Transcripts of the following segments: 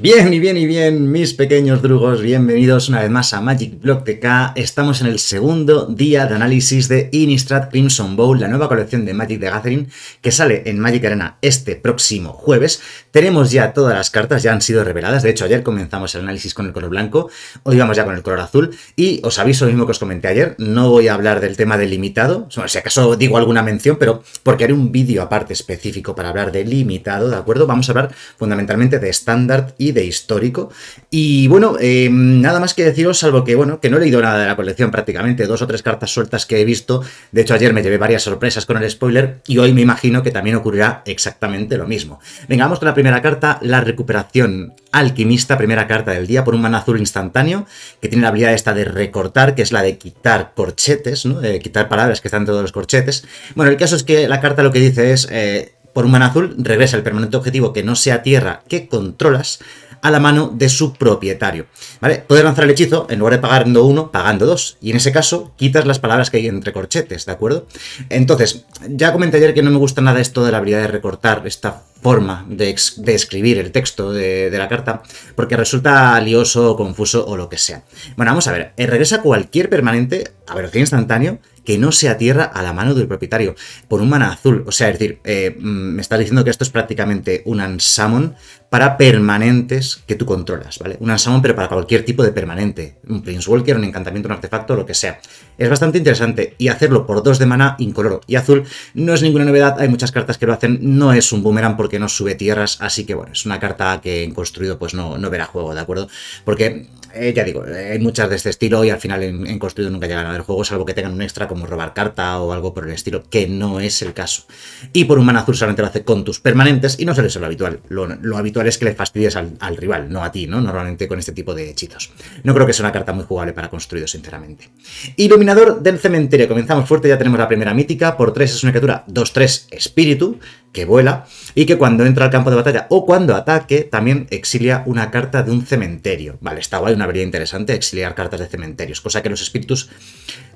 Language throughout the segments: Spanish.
Bien y bien y bien, mis pequeños drugos, bienvenidos una vez más a Magic Block TK. Estamos en el segundo día de análisis de Innistrad Crimson Bowl, la nueva colección de Magic de Gathering, que sale en Magic Arena este próximo jueves. Tenemos ya todas las cartas, ya han sido reveladas. De hecho, ayer comenzamos el análisis con el color blanco, hoy vamos ya con el color azul. Y os aviso lo mismo que os comenté ayer, no voy a hablar del tema del limitado, si acaso digo alguna mención, pero porque haré un vídeo aparte específico para hablar de limitado, ¿de acuerdo? Vamos a hablar fundamentalmente de estándar y de histórico. Y bueno, eh, nada más que deciros, salvo que, bueno, que no he leído nada de la colección prácticamente, dos o tres cartas sueltas que he visto. De hecho, ayer me llevé varias sorpresas con el spoiler y hoy me imagino que también ocurrirá exactamente lo mismo. Venga, vamos con la primera carta, la recuperación alquimista, primera carta del día, por un mana azul instantáneo, que tiene la habilidad esta de recortar, que es la de quitar corchetes, ¿no? de eh, quitar palabras que están dentro de los corchetes. Bueno, el caso es que la carta lo que dice es... Eh, por un mana azul, regresa el permanente objetivo que no sea tierra que controlas a la mano de su propietario. ¿Vale? Puedes lanzar el hechizo en lugar de pagando uno, pagando dos. Y en ese caso, quitas las palabras que hay entre corchetes, ¿de acuerdo? Entonces, ya comenté ayer que no me gusta nada esto de la habilidad de recortar, esta forma de, escribir el texto de, la carta, porque resulta lioso, confuso o lo que sea. Bueno, vamos a ver, eh, regresa cualquier permanente a velocidad instantáneo que no sea tierra a la mano del propietario, por un mana azul. O sea, es decir, eh, mm, me estás diciendo que esto es prácticamente un Ansamon para permanentes que tú controlas, ¿vale? Un Ansamon pero para cualquier tipo de permanente, un Prince Walker, un encantamiento, un artefacto, lo que sea. Es bastante interesante y hacerlo por dos de mana incoloro y azul no es ninguna novedad, hay muchas cartas que lo hacen, no es un boomerang porque no sube tierras, así que bueno, es una carta que en construido pues no, no verá juego, ¿de acuerdo? Porque eh, ya digo, eh, hay muchas de este estilo y al final en, construido nunca llegan a ver juegos, salvo que tengan un extra como robar carta o algo por el estilo, que no es el caso. Y por un mana azul solamente lo hace con tus permanentes y no suele ser lo habitual. Lo, habitual es que le fastidies al, al, rival, no a ti, ¿no? Normalmente con este tipo de hechizos. No creo que sea una carta muy jugable para construido, sinceramente. Iluminador del cementerio. Comenzamos fuerte, ya tenemos la primera mítica. Por 3 es una criatura 2-3 espíritu que vuela, y que cuando entra al campo de batalla o cuando ataque, también exilia una carta de un cementerio. Vale, está guay, una habilidad interesante, exiliar cartas de cementerios, cosa que los espíritus,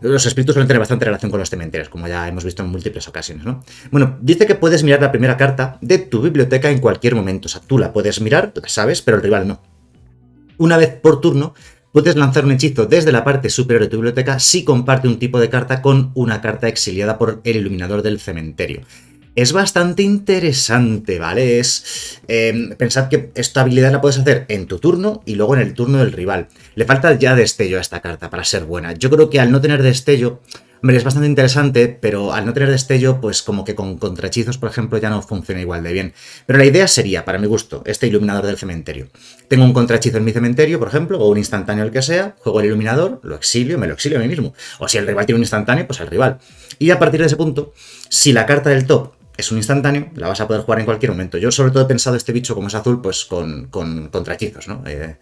los espíritus suelen tener bastante relación con los cementerios, como ya hemos visto en múltiples ocasiones, ¿no? Bueno, dice que puedes mirar la primera carta de tu biblioteca en cualquier momento, o sea, tú la puedes mirar, la sabes, pero el rival no. Una vez por turno, puedes lanzar un hechizo desde la parte superior de tu biblioteca si comparte un tipo de carta con una carta exiliada por el iluminador del cementerio es bastante interesante, ¿vale? Es. Em, pensad que esta habilidad la puedes hacer en tu turno y luego en el turno del rival. Le falta ya destello a esta carta para ser buena. Yo creo que al no tener destello. Hombre, es bastante interesante, pero al no tener destello, pues como que con contrahechizos, por ejemplo, ya no funciona igual de bien. Pero la idea sería, para mi gusto, este iluminador del cementerio. Tengo un contrahechizo en mi cementerio, por ejemplo, o un instantáneo el que sea, juego el iluminador, lo exilio, me lo exilio a mí mismo. O si el rival tiene un instantáneo, pues al rival. Y a partir de ese punto, si la carta del top es un instantáneo, la vas a poder jugar en cualquier momento. Yo sobre todo he pensado este bicho como es azul, pues con, con ¿no? Eh,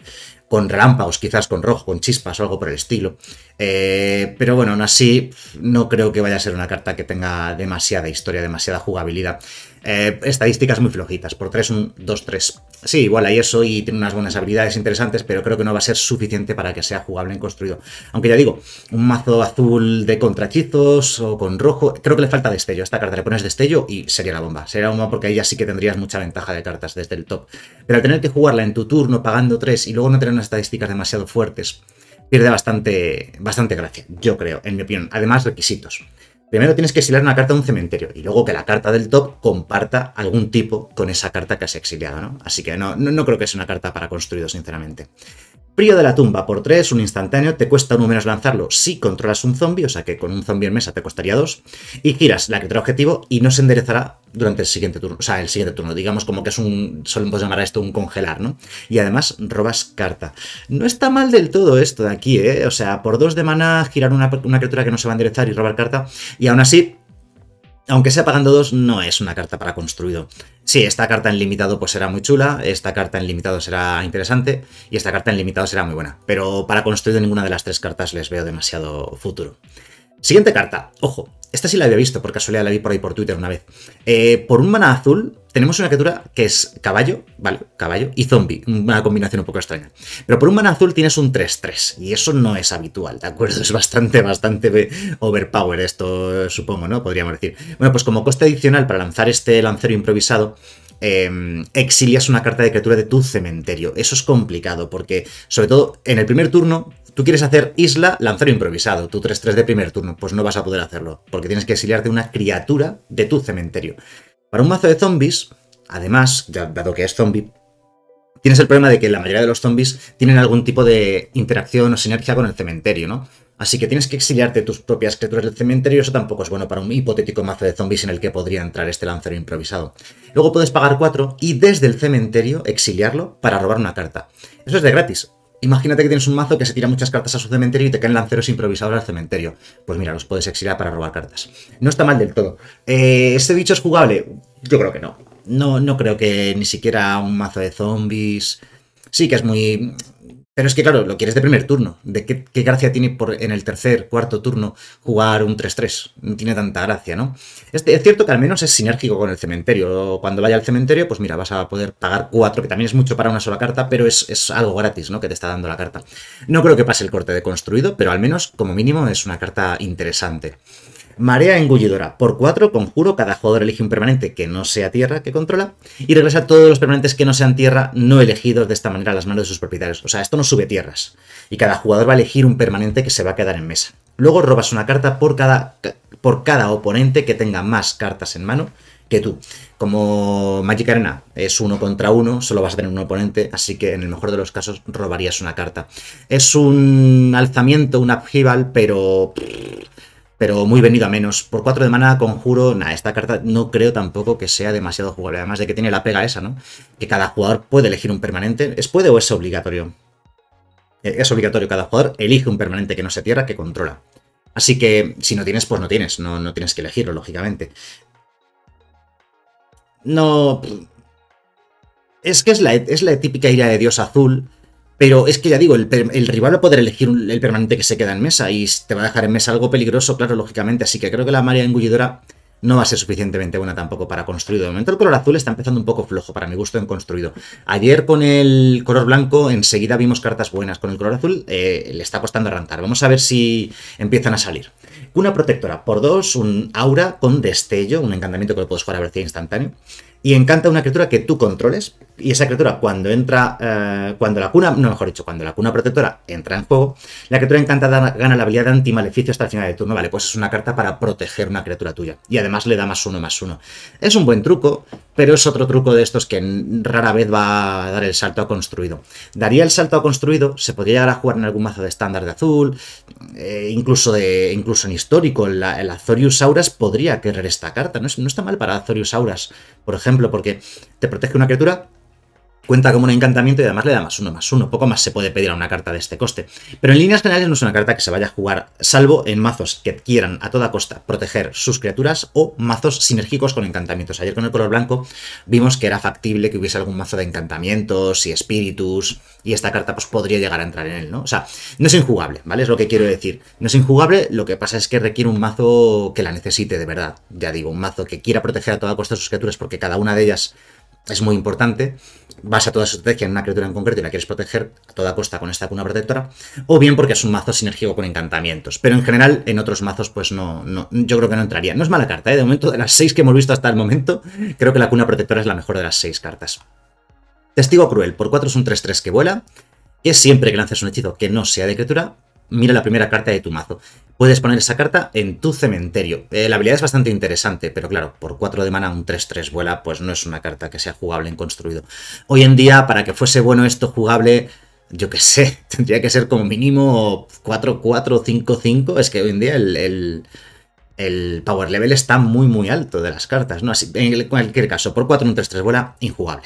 con relámpagos, quizás con rojo, con chispas o algo por el estilo. Eh, pero bueno, aún así no creo que vaya a ser una carta que tenga demasiada historia, demasiada jugabilidad. Eh, estadísticas muy flojitas, por 3, un 2, 3. Sí, igual ahí eso y tiene unas buenas habilidades interesantes, pero creo que no va a ser suficiente para que sea jugable en construido. Aunque ya digo, un mazo azul de contrachizos o con rojo, creo que le falta destello. Esta carta le pones destello y sería la bomba. Sería la bomba porque ahí ya sí que tendrías mucha ventaja de cartas desde el top. Pero al tener que jugarla en tu turno pagando 3 y luego no tener unas estadísticas demasiado fuertes, pierde bastante, bastante gracia, yo creo, en mi opinión. Además, requisitos. Primero tienes que exiliar una carta de un cementerio y luego que la carta del top comparta algún tipo con esa carta que has exiliado, ¿no? Así que no, no, no creo que sea una carta para construido, sinceramente. Prío de la tumba por 3, un instantáneo, te cuesta uno menos lanzarlo si controlas un zombie, o sea que con un zombie en mesa te costaría 2, y giras la criatura objetivo y no se enderezará durante el siguiente turno, o sea, el siguiente turno, digamos como que es un, solemos llamar a esto un congelar, ¿no? Y además robas carta. No está mal del todo esto de aquí, ¿eh? O sea, por 2 de mana girar una, una criatura que no se va a enderezar y robar carta, y aún así aunque sea pagando dos, no es una carta para construido. Sí, esta carta en limitado pues será muy chula, esta carta en limitado será interesante y esta carta en limitado será muy buena, pero para construido ninguna de las tres cartas les veo demasiado futuro. Siguiente carta, ojo, esta sí la había visto, por casualidad la vi por ahí por Twitter una vez. Eh, por un mana azul tenemos una criatura que es caballo, vale, caballo y zombie, una combinación un poco extraña. Pero por un mana azul tienes un 3-3 y eso no es habitual, ¿de acuerdo? Es bastante, bastante overpower esto, supongo, ¿no? Podríamos decir. Bueno, pues como coste adicional para lanzar este lancero improvisado, em, exilias una carta de criatura de tu cementerio. Eso es complicado porque, sobre todo, en el primer turno tú quieres hacer isla, lanzero improvisado, tu 3-3 de primer turno, pues no vas a poder hacerlo, porque tienes que exiliarte una criatura de tu cementerio. Para un mazo de zombies, además, dado que es zombie, tienes el problema de que la mayoría de los zombies tienen algún tipo de interacción o sinergia con el cementerio, ¿no? Así que tienes que exiliarte tus propias criaturas del cementerio, eso tampoco es bueno para un hipotético mazo de zombies en el que podría entrar este lanzero improvisado. Luego puedes pagar 4 y desde el cementerio exiliarlo para robar una carta. Eso es de gratis, Imagínate que tienes un mazo que se tira muchas cartas a su cementerio y te caen lanceros improvisados al cementerio. Pues mira, los puedes exiliar para robar cartas. No está mal del todo. Eh, ¿Este bicho es jugable? Yo creo que no. No, no creo que ni siquiera un mazo de zombies. Sí que es muy. Pero es que, claro, lo quieres de primer turno. ¿De qué, gracia tiene por, en el tercer, cuarto turno jugar un 3-3? No tiene tanta gracia, ¿no? es cierto que al menos es sinérgico con el cementerio. Cuando vaya al cementerio, pues mira, vas a poder pagar 4, que también es mucho para una sola carta, pero es, es, algo gratis, ¿no? Que te está dando la carta. No creo que pase el corte de construido, pero al menos, como mínimo, es una carta interesante. Marea engullidora. Por 4, conjuro cada jugador elige un permanente que no sea tierra que controla y regresa todos los permanentes que no sean tierra no elegidos de esta manera a las manos de sus propietarios. O sea, esto no sube tierras. Y cada jugador va a elegir un permanente que se va a quedar en mesa. Luego robas una carta por cada, por cada oponente que tenga más cartas en mano que tú. Como Magic Arena es uno contra uno, solo vas a tener un oponente, así que en el mejor de los casos robarías una carta. Es un alzamiento, un upheaval, pero pero muy a menos. Por 4 de mana, conjuro, nada, esta carta no creo tampoco que sea demasiado jugable, además de que tiene la pega esa, ¿no? Que cada jugador puede elegir un permanente. ¿Es puede o es obligatorio? Eh, es obligatorio, cada jugador elige un permanente que no se tierra, que controla. Así que si no tienes, pues no tienes, no, no tienes que elegirlo, lógicamente. No... Es que es la, es la típica ira de Dios azul pero es que ya digo, el, rival va a poder elegir el permanente que se queda en mesa y te va a dejar en mesa algo peligroso, claro, lógicamente. Así que creo que la marea engullidora no va a ser suficientemente buena tampoco para construido. De momento el color azul está empezando un poco flojo para mi gusto en construido. Ayer con el color blanco enseguida vimos cartas buenas. Con el color azul eh, le está costando arrancar. Vamos a ver si empiezan a salir. Una protectora por dos, un aura con destello, un encantamiento que lo puedes jugar a velocidad instantáneo. Y encanta una criatura que tú controles, y esa criatura cuando entra, eh, cuando la cuna, no mejor dicho, cuando la cuna protectora entra en juego, la criatura encantada gana la habilidad de antimaleficio hasta el final del turno, vale, pues es una carta para proteger una criatura tuya y además le da más uno, más uno. Es un buen truco, pero es otro truco de estos que rara vez va a dar el salto a construido. Daría el salto a construido, se podría llegar a jugar en algún mazo de estándar de azul, eh, incluso, de, incluso en histórico, el Azorius Auras podría querer esta carta, no, no está mal para Azorius Auras, por ejemplo, porque te protege una criatura cuenta como un encantamiento y además le da más uno, más uno. Poco más se puede pedir a una carta de este coste. Pero en líneas generales no es una carta que se vaya a jugar, salvo en mazos que quieran a toda costa proteger sus criaturas o mazos sinérgicos con encantamientos. Ayer con el color blanco vimos que era factible que hubiese algún mazo de encantamientos y espíritus y esta carta pues podría llegar a entrar en él, ¿no? O sea, no es injugable, ¿vale? Es lo que quiero decir. No es injugable, lo que pasa es que requiere un mazo que la necesite de verdad. Ya digo, un mazo que quiera proteger a toda costa sus criaturas porque cada una de ellas es muy importante, vas a toda su estrategia en una criatura en concreto y la quieres proteger a toda costa con esta cuna protectora, o bien porque es un mazo sinérgico con encantamientos. Pero en general, en otros mazos, pues no, yo creo que no entraría. No es mala carta, ¿eh? de momento, de las seis que hemos visto hasta el momento, creo que la cuna protectora es la mejor de las seis cartas. Testigo cruel, por 4 es un 3-3 que vuela, que siempre que lances un hechizo que no sea de criatura, mira la primera carta de tu mazo. Puedes poner esa carta en tu cementerio. Eh, la habilidad es bastante interesante, pero claro, por 4 de mana un 3-3 vuela, pues no es una carta que sea jugable en construido. Hoy en día, para que fuese bueno esto jugable, yo qué sé, tendría que ser como mínimo 4-4-5-5. Es que hoy en día el, power level está muy, muy alto de las cartas. ¿no? Así, en cualquier caso, por 4 un 3-3 vuela, injugable.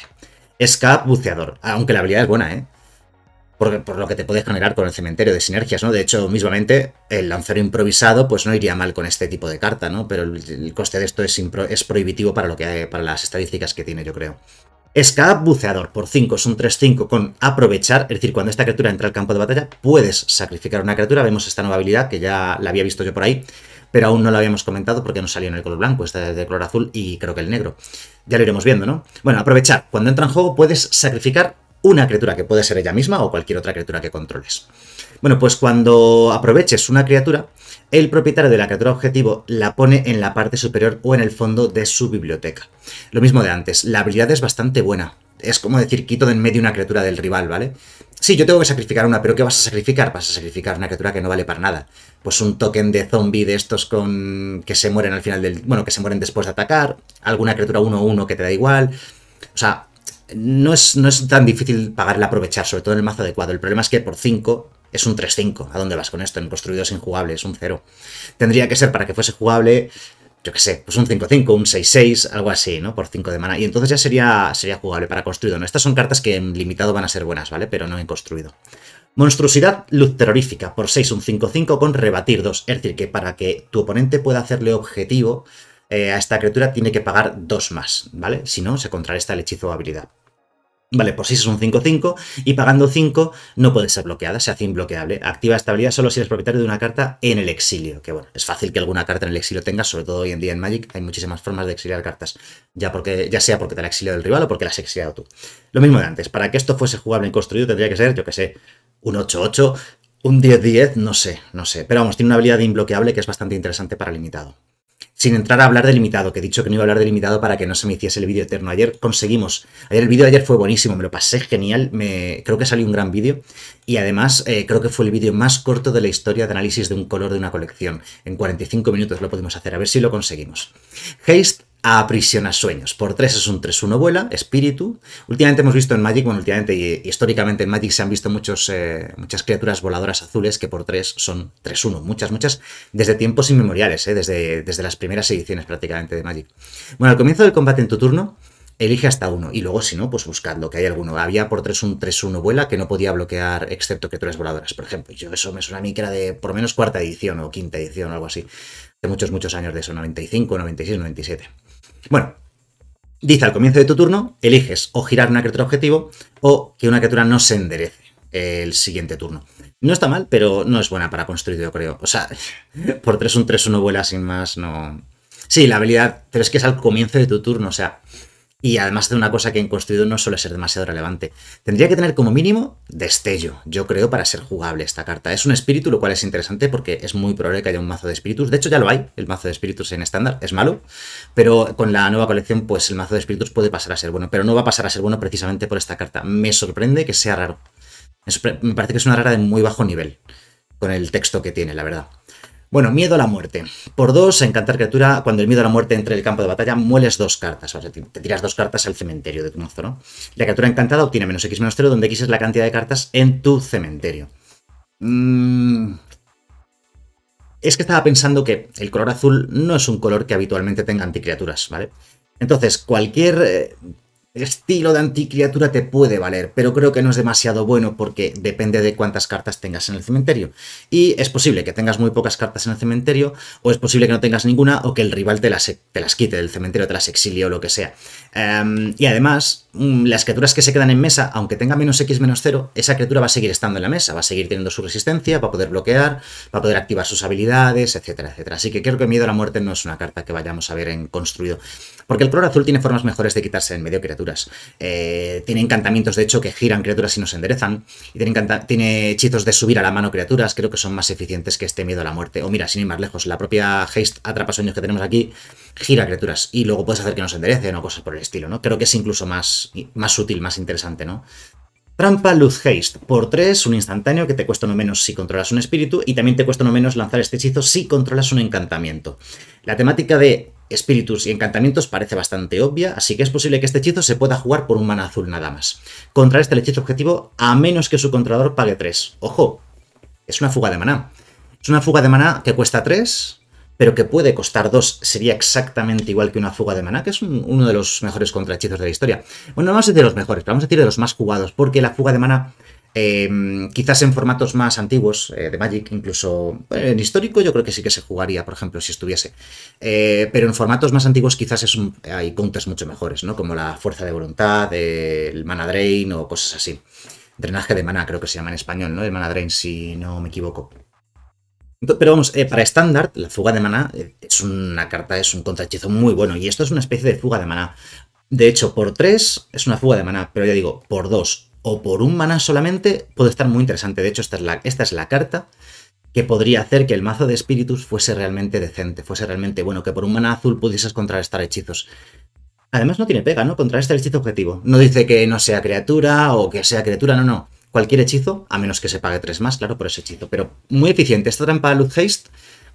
Escap buceador. Aunque la habilidad es buena, ¿eh? por, lo que te puedes generar con el cementerio de sinergias, ¿no? De hecho, mismamente, el Lanzero improvisado, pues no iría mal con este tipo de carta, ¿no? Pero el, coste de esto es, prohibitivo para, lo que, para las estadísticas que tiene, yo creo. Escap buceador por 5 es un 3-5 con aprovechar, es decir, cuando esta criatura entra al campo de batalla puedes sacrificar una criatura, vemos esta nueva habilidad que ya la había visto yo por ahí, pero aún no la habíamos comentado porque no salió en el color blanco, Está de color azul y creo que el negro. Ya lo iremos viendo, ¿no? Bueno, aprovechar, cuando entra en juego puedes sacrificar una criatura que puede ser ella misma o cualquier otra criatura que controles. Bueno, pues cuando aproveches una criatura, el propietario de la criatura objetivo la pone en la parte superior o en el fondo de su biblioteca. Lo mismo de antes, la habilidad es bastante buena. Es como decir, quito de en medio una criatura del rival, ¿vale? Sí, yo tengo que sacrificar una, pero ¿qué vas a sacrificar? Vas a sacrificar una criatura que no vale para nada. Pues un token de zombie de estos con. que se mueren al final del. Bueno, que se mueren después de atacar. Alguna criatura 1-1 que te da igual. O sea, no es, no es tan difícil pagarle el aprovechar, sobre todo en el mazo adecuado. El problema es que por 5 es un 3-5. ¿A dónde vas con esto? En construido es injugable, es un 0. Tendría que ser para que fuese jugable, yo qué sé, pues un 5-5, un 6-6, algo así, ¿no? Por 5 de mana. Y entonces ya sería, sería jugable para construido, ¿no? Estas son cartas que en limitado van a ser buenas, ¿vale? Pero no en construido. Monstruosidad Luz Terrorífica, por 6 un 5-5 con rebatir 2. Es decir, que para que tu oponente pueda hacerle objetivo eh, a esta criatura tiene que pagar dos más, ¿vale? Si no, se contrarresta el hechizo o habilidad. Vale, por si es un 5-5 y pagando 5 no puede ser bloqueada, se hace imbloqueable. Activa esta habilidad solo si eres propietario de una carta en el exilio, que bueno, es fácil que alguna carta en el exilio tenga, sobre todo hoy en día en Magic hay muchísimas formas de exiliar cartas, ya, porque, ya sea porque te la exiliado el rival o porque la has exiliado tú. Lo mismo de antes, para que esto fuese jugable y construido tendría que ser, yo que sé, un 8-8, un 10-10, no sé, no sé. Pero vamos, tiene una habilidad de imbloqueable que es bastante interesante para limitado sin entrar a hablar delimitado, limitado, que he dicho que no iba a hablar delimitado limitado para que no se me hiciese el vídeo eterno. Ayer conseguimos, ayer el vídeo de ayer fue buenísimo, me lo pasé genial, me, creo que salió un gran vídeo y además eh, creo que fue el vídeo más corto de la historia de análisis de un color de una colección. En 45 minutos lo pudimos hacer, a ver si lo conseguimos. Haste a Aprisiona Sueños. Por 3 es un 3-1 vuela, espíritu. Últimamente hemos visto en Magic, bueno, últimamente y históricamente en Magic se han visto muchos, eh, muchas criaturas voladoras azules que por 3 son 3-1. Muchas, muchas, desde tiempos inmemoriales, eh, desde, desde las primeras ediciones prácticamente de Magic. Bueno, al comienzo del combate en tu turno, elige hasta uno. Y luego, si no, pues buscando que hay alguno. Había por 3 un 3-1 vuela que no podía bloquear excepto criaturas voladoras, por ejemplo. Yo eso me suena a mí que era de por menos cuarta edición o quinta edición o algo así. De muchos, muchos años de eso, 95, 96, 97. Bueno, dice al comienzo de tu turno, eliges o girar una criatura objetivo o que una criatura no se enderece el siguiente turno. No está mal, pero no es buena para construir, yo creo. O sea, por 3 un 3 1 vuela sin más, no... Sí, la habilidad, pero es que es al comienzo de tu turno, o sea... Y además de una cosa que en construido no suele ser demasiado relevante. Tendría que tener como mínimo destello, yo creo, para ser jugable esta carta. Es un espíritu, lo cual es interesante porque es muy probable que haya un mazo de espíritus. De hecho, ya lo hay, el mazo de espíritus en estándar. Es malo, pero con la nueva colección, pues el mazo de espíritus puede pasar a ser bueno. Pero no va a pasar a ser bueno precisamente por esta carta. Me sorprende que sea raro. Me parece que es una rara de muy bajo nivel con el texto que tiene, la verdad. Bueno, miedo a la muerte. Por dos, encantar criatura, cuando el miedo a la muerte entre el campo de batalla, mueles dos cartas. O sea, te tiras dos cartas al cementerio de tu monstruo, ¿no? La criatura encantada obtiene menos X menos 0, donde X es la cantidad de cartas en tu cementerio. Mm. Es que estaba pensando que el color azul no es un color que habitualmente tenga anticriaturas, ¿vale? Entonces, cualquier eh, estilo de anticriatura te puede valer, pero creo que no es demasiado bueno porque depende de cuántas cartas tengas en el cementerio. Y es posible que tengas muy pocas cartas en el cementerio, o es posible que no tengas ninguna, o que el rival te las, te las quite del cementerio, te las exilie o lo que sea. Em, y además, mm, las criaturas que se quedan en mesa, aunque tenga menos X menos 0, esa criatura va a seguir estando en la mesa, va a seguir teniendo su resistencia, va a poder bloquear, va a poder activar sus habilidades, etcétera, etcétera. Así que creo que Miedo a la Muerte no es una carta que vayamos a ver en construido. Porque el color azul tiene formas mejores de quitarse en medio criaturas. Eh, tiene encantamientos, de hecho, que giran criaturas y nos enderezan. Y tiene, tiene, hechizos de subir a la mano criaturas, creo que son más eficientes que este miedo a la muerte. O mira, sin ir más lejos, la propia Haste sueños que tenemos aquí gira criaturas y luego puedes hacer que nos enderecen o cosas por el estilo, ¿no? Creo que es incluso más, más más interesante, ¿no? Trampa Luz Haste. Por 3, un instantáneo que te cuesta no menos si controlas un espíritu y también te cuesta no menos lanzar este hechizo si controlas un encantamiento. La temática de espíritus y encantamientos parece bastante obvia, así que es posible que este hechizo se pueda jugar por un mana azul nada más. Contra este hechizo objetivo, a menos que su controlador pague 3. ¡Ojo! Es una fuga de maná. Es una fuga de mana que cuesta 3, pero que puede costar 2. Sería exactamente igual que una fuga de maná, que es uno de los mejores contrahechizos de la historia. Bueno, no vamos a decir de los mejores, pero vamos a decir de los más jugados, porque la fuga de maná Em, quizás en formatos más antiguos eh, de Magic, incluso eh, en histórico yo creo que sí que se jugaría, por ejemplo, si estuviese. Eh, pero en formatos más antiguos quizás hay counters mucho mejores, ¿no? Como la fuerza de voluntad, el mana drain o cosas así. Drenaje de mana creo que se llama en español, ¿no? El mana drain si no me equivoco. Pero vamos, para estándar, la fuga de Mana es una carta, es un contrahechizo muy bueno. Y esto es una especie de fuga de Mana. De hecho, por 3 es una fuga de Mana, pero ya digo, por 2 o por un mana solamente puede estar muy interesante. De hecho, esta es la, esta es la carta que podría hacer que el mazo de espíritus fuese realmente decente, fuese realmente bueno, que por un mana azul pudieses contrarrestar hechizos. Además no tiene pega, ¿no? Contrarrestar hechizo objetivo. No dice que no sea criatura o que sea criatura, no, no. Cualquier hechizo, a menos que se pague tres más, claro, por ese hechizo. Pero muy eficiente. Esta trampa Luz Haste,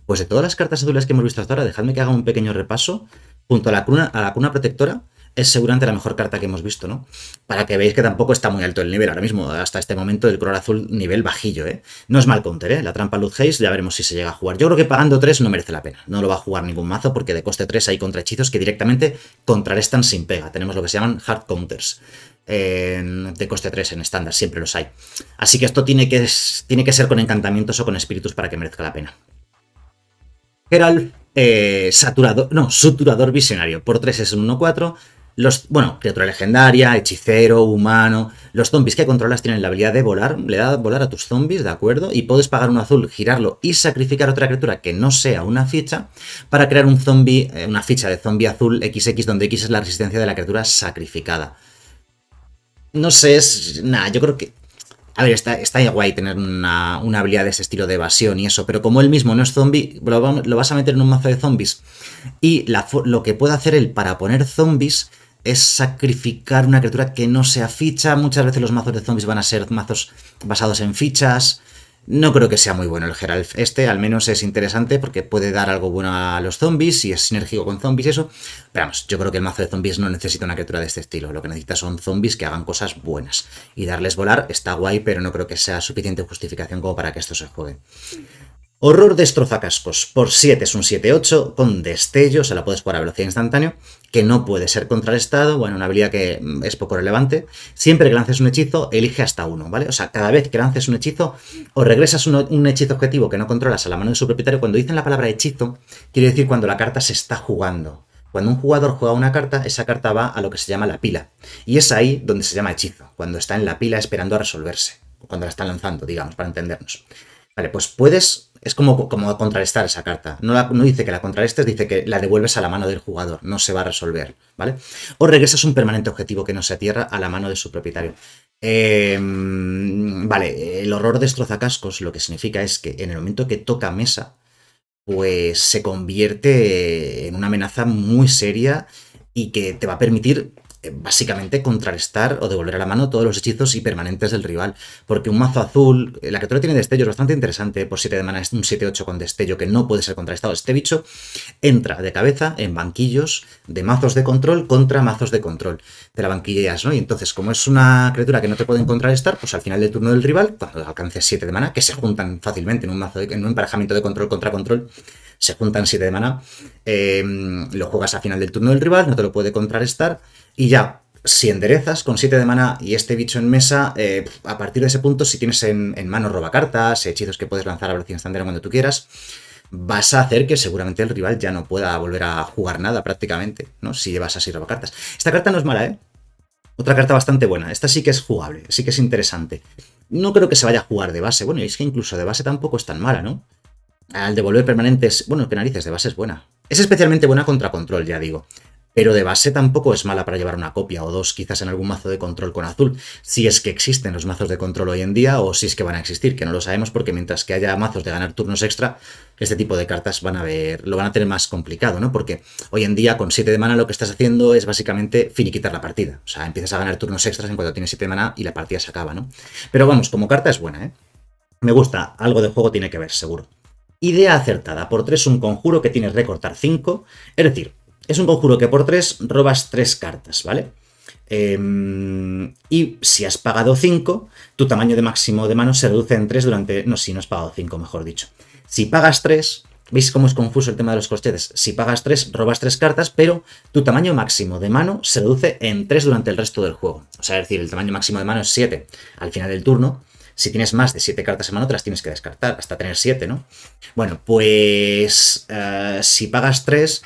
pues de todas las cartas azules que hemos visto hasta ahora, dejadme que haga un pequeño repaso. Junto a la cuna, a la cuna protectora, es seguramente la mejor carta que hemos visto, ¿no? Para que veáis que tampoco está muy alto el nivel ahora mismo, hasta este momento el color azul nivel bajillo, ¿eh? No es mal counter, ¿eh? La trampa Luz Haze, ya veremos si se llega a jugar. Yo creo que pagando 3 no merece la pena, no lo va a jugar ningún mazo porque de coste 3 hay contrahechizos que directamente contrarrestan sin pega, tenemos lo que se llaman hard counters. de coste 3 en estándar, siempre los hay. Así que esto tiene que, tiene que ser con encantamientos o con espíritus para que merezca la pena. Geralt, eh, saturador, no, suturador visionario, por 3 es un 1-4, bueno, criatura legendaria, hechicero, humano. Los zombies que controlas tienen la habilidad de volar. Le da volar a tus zombies, ¿de acuerdo? Y puedes pagar un azul, girarlo y sacrificar otra criatura que no sea una ficha para crear un zombie, eh, una ficha de zombie azul XX, donde X es la resistencia de la criatura sacrificada. No sé, es. Nada, yo creo que. A ver, está, está guay tener una, una, habilidad de ese estilo de evasión y eso, pero como él mismo no es zombie, lo, vas a meter en un mazo de zombies. Y lo que puede hacer él para poner zombies es sacrificar una criatura que no sea ficha. Muchas veces los mazos de zombies van a ser mazos basados en fichas. No creo que sea muy bueno el Geralf. Este al menos es interesante porque puede dar algo bueno a los zombies y es sinérgico con zombies eso. Pero vamos, yo creo que el mazo de zombies no necesita una criatura de este estilo. Lo que necesita son zombies que hagan cosas buenas. Y darles volar está guay, pero no creo que sea suficiente justificación como para que esto se juegue. Horror cascos. por 7 es un 7-8 con destello, sea, la puedes jugar a velocidad instantánea, que no puede ser contrarrestado, bueno, una habilidad que mm, es poco relevante. Siempre que lances un hechizo, elige hasta uno, ¿vale? O sea, cada vez que lances un hechizo o regresas un, un hechizo objetivo que no controlas a la mano de su propietario, cuando dicen la palabra hechizo, quiere decir cuando la carta se está jugando. Cuando un jugador juega una carta, esa carta va a lo que se llama la pila. Y es ahí donde se llama hechizo, cuando está en la pila esperando a resolverse, cuando la están lanzando, digamos, para entendernos. Vale, pues puedes, es como, como contrarrestar esa carta. No, la, no dice que la contrarrestes, dice que la devuelves a la mano del jugador, no se va a resolver, ¿vale? O regresas un permanente objetivo que no se atierra a la mano de su propietario. Em, vale, el horror cascos lo que significa es que en el momento que toca mesa, pues se convierte en una amenaza muy seria y que te va a permitir eh, básicamente contrarrestar o devolver a la mano todos los hechizos y permanentes del rival. Porque un mazo azul, eh, la criatura tiene destello, es bastante interesante, por 7 de mana es un 7-8 con destello que no puede ser contrarrestado. Este bicho entra de cabeza en banquillos de mazos de control contra mazos de control. de la banquilleas, ¿no? Y entonces, como es una criatura que no te puede contrarrestar, pues al final del turno del rival, cuando alcances 7 de mana, que se juntan fácilmente en un mazo, de, en un emparejamiento de control contra control, se juntan 7 de mana, eh, lo juegas al final del turno del rival, no te lo puede contrarrestar, y ya, si enderezas con 7 de mana y este bicho en mesa, eh, a partir de ese punto, si tienes en, mano robacartas, hechizos que puedes lanzar a velocidad instantánea cuando tú quieras, vas a hacer que seguramente el rival ya no pueda volver a jugar nada prácticamente, ¿no? Si llevas así robacartas. Esta carta no es mala, ¿eh? Otra carta bastante buena. Esta sí que es jugable, sí que es interesante. No creo que se vaya a jugar de base. Bueno, y es que incluso de base tampoco es tan mala, ¿no? Al devolver permanentes... Bueno, narices? de base es buena. Es especialmente buena contra control, ya digo pero de base tampoco es mala para llevar una copia o dos, quizás en algún mazo de control con azul, si es que existen los mazos de control hoy en día o si es que van a existir, que no lo sabemos porque mientras que haya mazos de ganar turnos extra, este tipo de cartas van a ver, lo van a tener más complicado, ¿no? Porque hoy en día con 7 de mana lo que estás haciendo es básicamente finiquitar la partida, o sea, empiezas a ganar turnos extras en cuanto tienes 7 de mana y la partida se acaba, ¿no? Pero vamos, como carta es buena, ¿eh? Me gusta, algo de juego tiene que ver, seguro. Idea acertada, por 3 un conjuro que tienes recortar 5, es decir, es un conjuro que por 3 robas 3 cartas, ¿vale? Em, y si has pagado 5, tu tamaño de máximo de mano se reduce en 3 durante... No, si no has pagado 5, mejor dicho. Si pagas 3, ¿veis cómo es confuso el tema de los corchetes? Si pagas 3, robas 3 cartas, pero tu tamaño máximo de mano se reduce en 3 durante el resto del juego. O sea, es decir, el tamaño máximo de mano es 7 al final del turno. Si tienes más de 7 cartas en mano, te las tienes que descartar, hasta tener 7, ¿no? Bueno, pues eh, si pagas 3,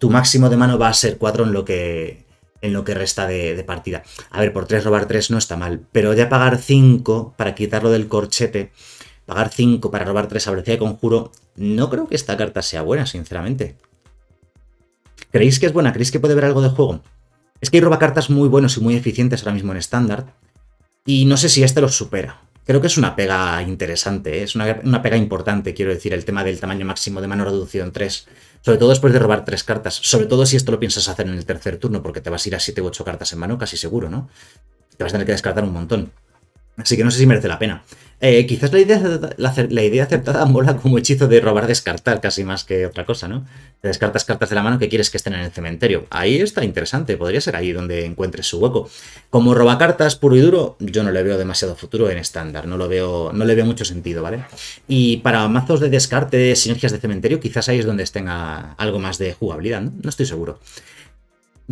tu máximo de mano va a ser 4 en lo que en lo que resta de, partida. A ver, por 3 robar 3 no está mal, pero ya pagar 5 para quitarlo del corchete, pagar 5 para robar 3 a velocidad de conjuro, no creo que esta carta sea buena, sinceramente. ¿Creéis que es buena? ¿Creéis que puede haber algo de juego? Es que hay robacartas muy buenos y muy eficientes ahora mismo en estándar, y no sé si este los supera. Creo que es una pega interesante, ¿eh? es una, una pega importante, quiero decir, el tema del tamaño máximo de mano reducido en 3 sobre todo después de robar tres cartas. Sobre todo si esto lo piensas hacer en el tercer turno, porque te vas a ir a siete u ocho cartas en mano, casi seguro, ¿no? Te vas a tener que descartar un montón. Así que no sé si merece la pena. Eh, quizás la idea, la, idea, aceptada mola como hechizo de robar, descartar, casi más que otra cosa, ¿no? Te descartas cartas de la mano que quieres que estén en el cementerio. Ahí está interesante, podría ser ahí donde encuentres su hueco. Como roba cartas puro y duro, yo no le veo demasiado futuro en estándar, no, no le veo mucho sentido, ¿vale? Y para mazos de descarte, sinergias de cementerio, quizás ahí es donde estén algo más de jugabilidad, ¿no? No estoy seguro.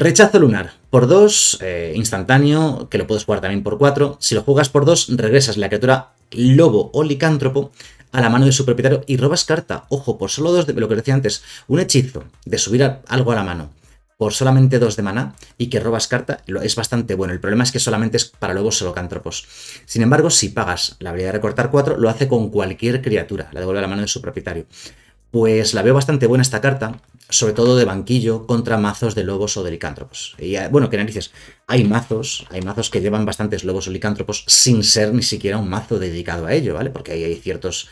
Rechazo lunar, por 2, eh, instantáneo, que lo puedes jugar también por 4. Si lo juegas por 2, regresas la criatura lobo o licántropo a la mano de su propietario y robas carta. Ojo, por solo 2, lo que decía antes, un hechizo de subir algo a la mano por solamente 2 de mana y que robas carta es bastante bueno. El problema es que solamente es para lobos o locántropos. Sin embargo, si pagas la habilidad de recortar 4, lo hace con cualquier criatura, la devuelve a la mano de su propietario. Pues la veo bastante buena esta carta, sobre todo de banquillo contra mazos de lobos o de licántropos. Y eh, bueno, que narices, hay mazos, hay mazos que llevan bastantes lobos o licántropos sin ser ni siquiera un mazo dedicado a ello, ¿vale? Porque ahí hay ciertos,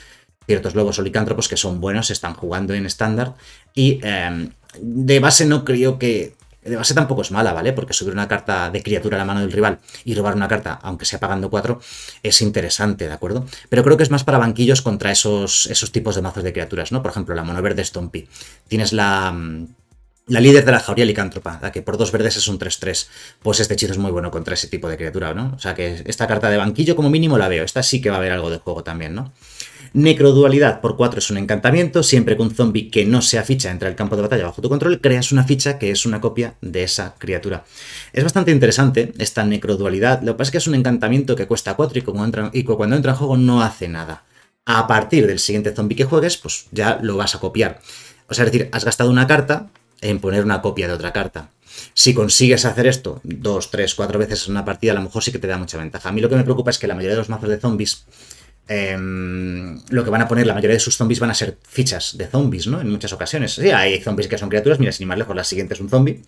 ciertos lobos o licántropos que son buenos, están jugando en estándar y eh, de base no creo que de base tampoco es mala, ¿vale? Porque subir una carta de criatura a la mano del rival y robar una carta, aunque sea pagando 4, es interesante, ¿de acuerdo? Pero creo que es más para banquillos contra esos, esos tipos de mazos de criaturas, ¿no? Por ejemplo, la mono verde Stompy. Tienes la... Mm, la líder de la jauría licántropa, la que por dos verdes es un 3-3. Pues este hechizo es muy bueno contra ese tipo de criatura, ¿no? O sea que esta carta de banquillo como mínimo la veo. Esta sí que va a haber algo de juego también, ¿no? Necrodualidad por 4 es un encantamiento, siempre que un zombie que no sea ficha entra al campo de batalla bajo tu control, creas una ficha que es una copia de esa criatura. Es bastante interesante esta necrodualidad, lo que pasa es que es un encantamiento que cuesta 4 y, cuando entra en juego no hace nada. A partir del siguiente zombie que juegues, pues ya lo vas a copiar. O sea, es decir, has gastado una carta en poner una copia de otra carta. Si consigues hacer esto dos, tres, cuatro veces en una partida, a lo mejor sí que te da mucha ventaja. A mí lo que me preocupa es que la mayoría de los mazos de zombies Em, lo que van a poner, la mayoría de sus zombies van a ser fichas de zombies, ¿no? En muchas ocasiones. Sí, hay zombies que son criaturas, mira, sin ir más lejos, la siguiente es un zombie.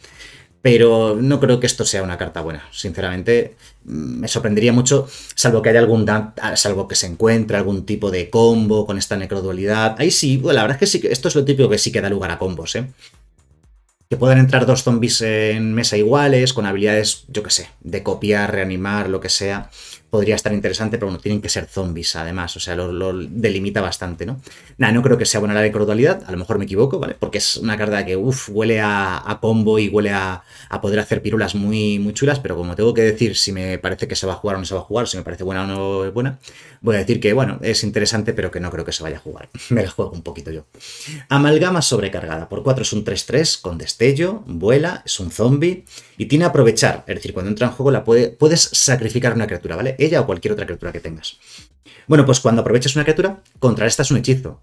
Pero no creo que esto sea una carta buena. Sinceramente, mm, me sorprendería mucho, salvo que haya algún ah, salvo que se encuentre algún tipo de combo con esta necrodualidad. Ahí sí, la verdad es que sí, esto es lo típico que sí que da lugar a combos, ¿eh? Que puedan entrar dos zombies en mesa iguales, con habilidades, yo qué sé, de copiar, reanimar, lo que sea podría estar interesante, pero bueno, tienen que ser zombies además, o sea, lo, delimita bastante, ¿no? Nada, no creo que sea buena la de a lo mejor me equivoco, ¿vale? Porque es una carta que, uff, huele a, combo y huele a, poder hacer pirulas muy, muy chulas, pero como tengo que decir si me parece que se va a jugar o no se va a jugar, si me parece buena o no es buena, voy a decir que, bueno, es interesante, pero que no creo que se vaya a jugar. me la juego un poquito yo. Amalgama sobrecargada, por 4 es un 3-3 con destello, vuela, es un zombie y tiene aprovechar, es decir, cuando entra en juego la puede, puedes sacrificar una criatura, ¿vale? ella o cualquier otra criatura que tengas. Bueno, pues cuando aprovechas una criatura, contra esta es un hechizo.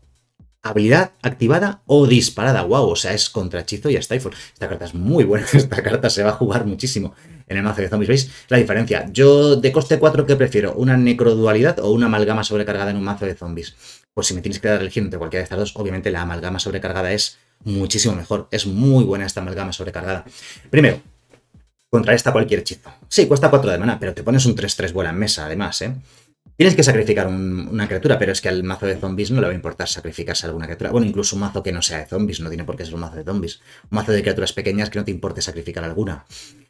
Habilidad activada o disparada. ¡Wow! O sea, es contra hechizo y a Stifle. Esta carta es muy buena. Esta carta se va a jugar muchísimo en el mazo de zombies. ¿Veis la diferencia? Yo, de coste 4, ¿qué prefiero? ¿Una necrodualidad o una amalgama sobrecargada en un mazo de zombies? Pues si me tienes que dar elegir entre cualquiera de estas dos, obviamente la amalgama sobrecargada es muchísimo mejor. Es muy buena esta amalgama sobrecargada. Primero, esta cualquier hechizo. Sí, cuesta 4 de mana, pero te pones un 3-3 buena en mesa, además, ¿eh? Tienes que sacrificar una criatura, pero es que al mazo de zombies no le va a importar sacrificarse alguna criatura. Bueno, incluso un mazo que no sea de zombies, no tiene por qué ser un mazo de zombies. Un mazo de criaturas pequeñas que no te importe sacrificar alguna,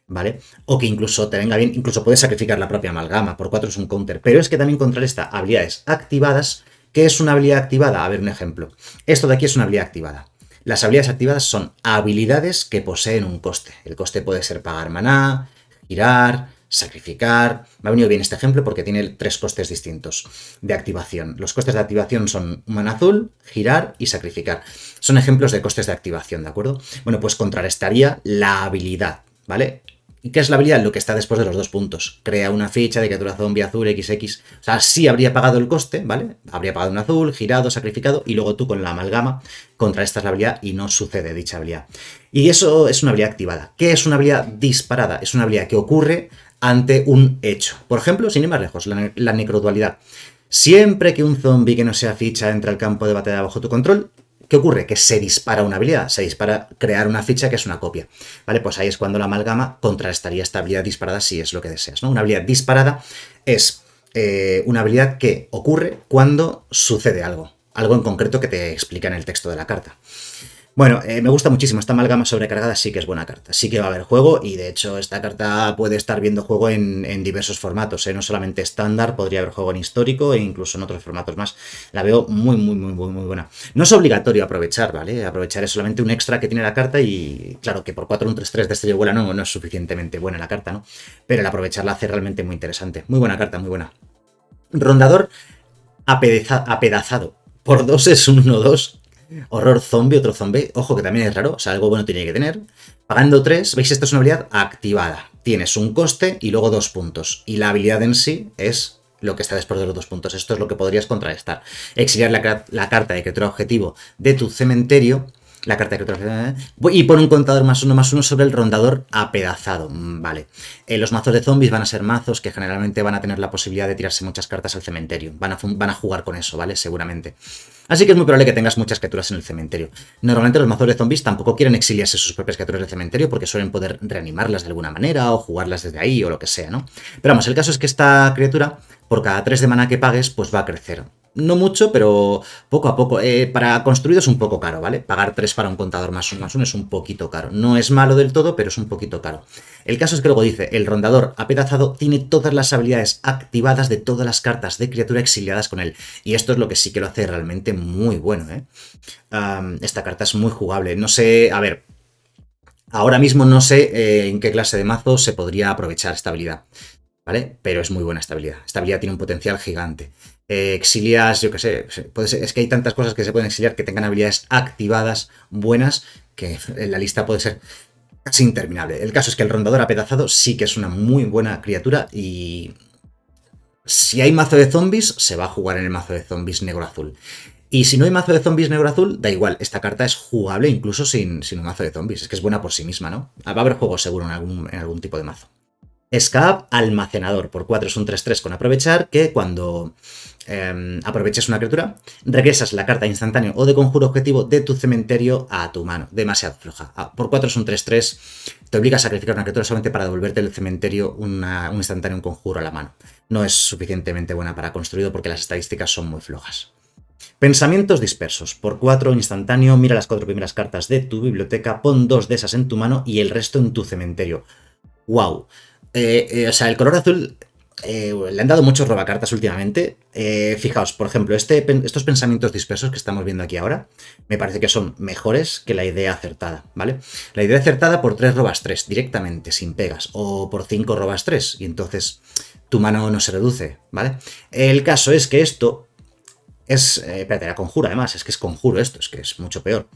¿vale? O que incluso te venga bien, incluso puedes sacrificar la propia amalgama, por 4 es un counter. Pero es que también esta habilidades activadas. ¿Qué es una habilidad activada? A ver, un ejemplo. Esto de aquí es una habilidad activada. Las habilidades activadas son habilidades que poseen un coste. El coste puede ser pagar maná, girar, sacrificar. Me ha venido bien este ejemplo porque tiene tres costes distintos de activación. Los costes de activación son maná azul, girar y sacrificar. Son ejemplos de costes de activación, ¿de acuerdo? Bueno, pues contrarrestaría la habilidad, ¿vale? ¿Y qué es la habilidad? Lo que está después de los dos puntos. Crea una ficha de criatura zombie azul XX. O sea, sí habría pagado el coste, ¿vale? Habría pagado un azul, girado, sacrificado, y luego tú con la amalgama contra la habilidad y no sucede dicha habilidad. Y eso es una habilidad activada. ¿Qué es una habilidad disparada? Es una habilidad que ocurre ante un hecho. Por ejemplo, sin ir más lejos, la, necrodualidad. Siempre que un zombie que no sea ficha entra al campo de batalla bajo tu control, ¿Qué ocurre? Que se dispara una habilidad, se dispara crear una ficha que es una copia. ¿Vale? Pues ahí es cuando la amalgama contrastaría esta habilidad disparada si es lo que deseas. ¿no? Una habilidad disparada es eh, una habilidad que ocurre cuando sucede algo, algo en concreto que te explica en el texto de la carta. Bueno, eh, me gusta muchísimo. Esta amalgama sobrecargada sí que es buena carta. Sí que va a haber juego y de hecho esta carta puede estar viendo juego en, diversos formatos. ¿eh? No solamente estándar, podría haber juego en histórico e incluso en otros formatos más. La veo muy, muy, muy, muy, muy buena. No es obligatorio aprovechar, ¿vale? Aprovechar es solamente un extra que tiene la carta y claro que por 4 un 3-3 de estrella y no, no es suficientemente buena la carta, ¿no? Pero el aprovecharla hace realmente muy interesante. Muy buena carta, muy buena. Rondador apedazado. Por 2 es un 1-2 Horror zombie, otro zombie. Ojo, que también es raro. O sea, algo bueno tiene que tener. Pagando 3, veis, esta es una habilidad activada. Tienes un coste y luego dos puntos. Y la habilidad en sí es lo que está después de los dos puntos. Esto es lo que podrías contrarrestar. Exiliar la, la carta de criatura objetivo de tu cementerio la carta de eh, Y pone un contador más uno más uno sobre el rondador apedazado. Mm, vale. Eh, los mazos de zombies van a ser mazos que generalmente van a tener la posibilidad de tirarse muchas cartas al cementerio. Van a, van a jugar con eso, ¿vale? Seguramente. Así que es muy probable que tengas muchas criaturas en el cementerio. Normalmente los mazos de zombies tampoco quieren exiliarse sus propias criaturas del cementerio porque suelen poder reanimarlas de alguna manera o jugarlas desde ahí o lo que sea, ¿no? Pero vamos, el caso es que esta criatura, por cada 3 de mana que pagues, pues va a crecer no mucho, pero poco a poco. Eh, para construir es un poco caro, ¿vale? Pagar 3 para un contador más 1 más 1 es un poquito caro. No es malo del todo, pero es un poquito caro. El caso es que luego dice, el rondador apedazado tiene todas las habilidades activadas de todas las cartas de criatura exiliadas con él. Y esto es lo que sí que lo hace realmente muy bueno, ¿eh? esta carta es muy jugable. No sé, a ver, Ahora mismo no sé eh, en qué clase de mazo se podría aprovechar esta habilidad, ¿vale? Pero es muy buena esta habilidad. Esta habilidad tiene un potencial gigante. Eh, exilias, yo qué sé, es que hay tantas cosas que se pueden exiliar que tengan habilidades activadas buenas que la lista puede ser casi interminable. El caso es que el rondador apedazado sí que es una muy buena criatura y si hay mazo de zombies, se va a jugar en el mazo de zombies negro-azul. Y si no hay mazo de zombies negro-azul, da igual, esta carta es jugable incluso sin, un mazo de zombies. Es que es buena por sí misma, ¿no? Ah, va a haber juego seguro en algún, en algún tipo de mazo. Escape, almacenador, por 4 es un 3-3 con aprovechar, que cuando Em, aprovechas una criatura, regresas la carta instantáneo o de conjuro objetivo de tu cementerio a tu mano. Demasiado floja. Ah, por 4 es un 3-3. Te obliga a sacrificar una criatura solamente para devolverte del cementerio un instantáneo, un conjuro a la mano. No es suficientemente buena para construido porque las estadísticas son muy flojas. Pensamientos dispersos. Por 4 instantáneo, mira las cuatro primeras cartas de tu biblioteca, pon dos de esas en tu mano y el resto en tu cementerio. ¡Wow! Eh, eh, o sea, el color azul eh, le han dado muchos robacartas últimamente. Eh, fijaos, por ejemplo, este, estos pensamientos dispersos que estamos viendo aquí ahora, me parece que son mejores que la idea acertada, ¿vale? La idea acertada por 3 robas 3, directamente, sin pegas, o por 5 robas 3, y entonces tu mano no se reduce, ¿vale? El caso es que esto es, eh, espérate, la conjura además, es que es conjuro esto, es que es mucho peor.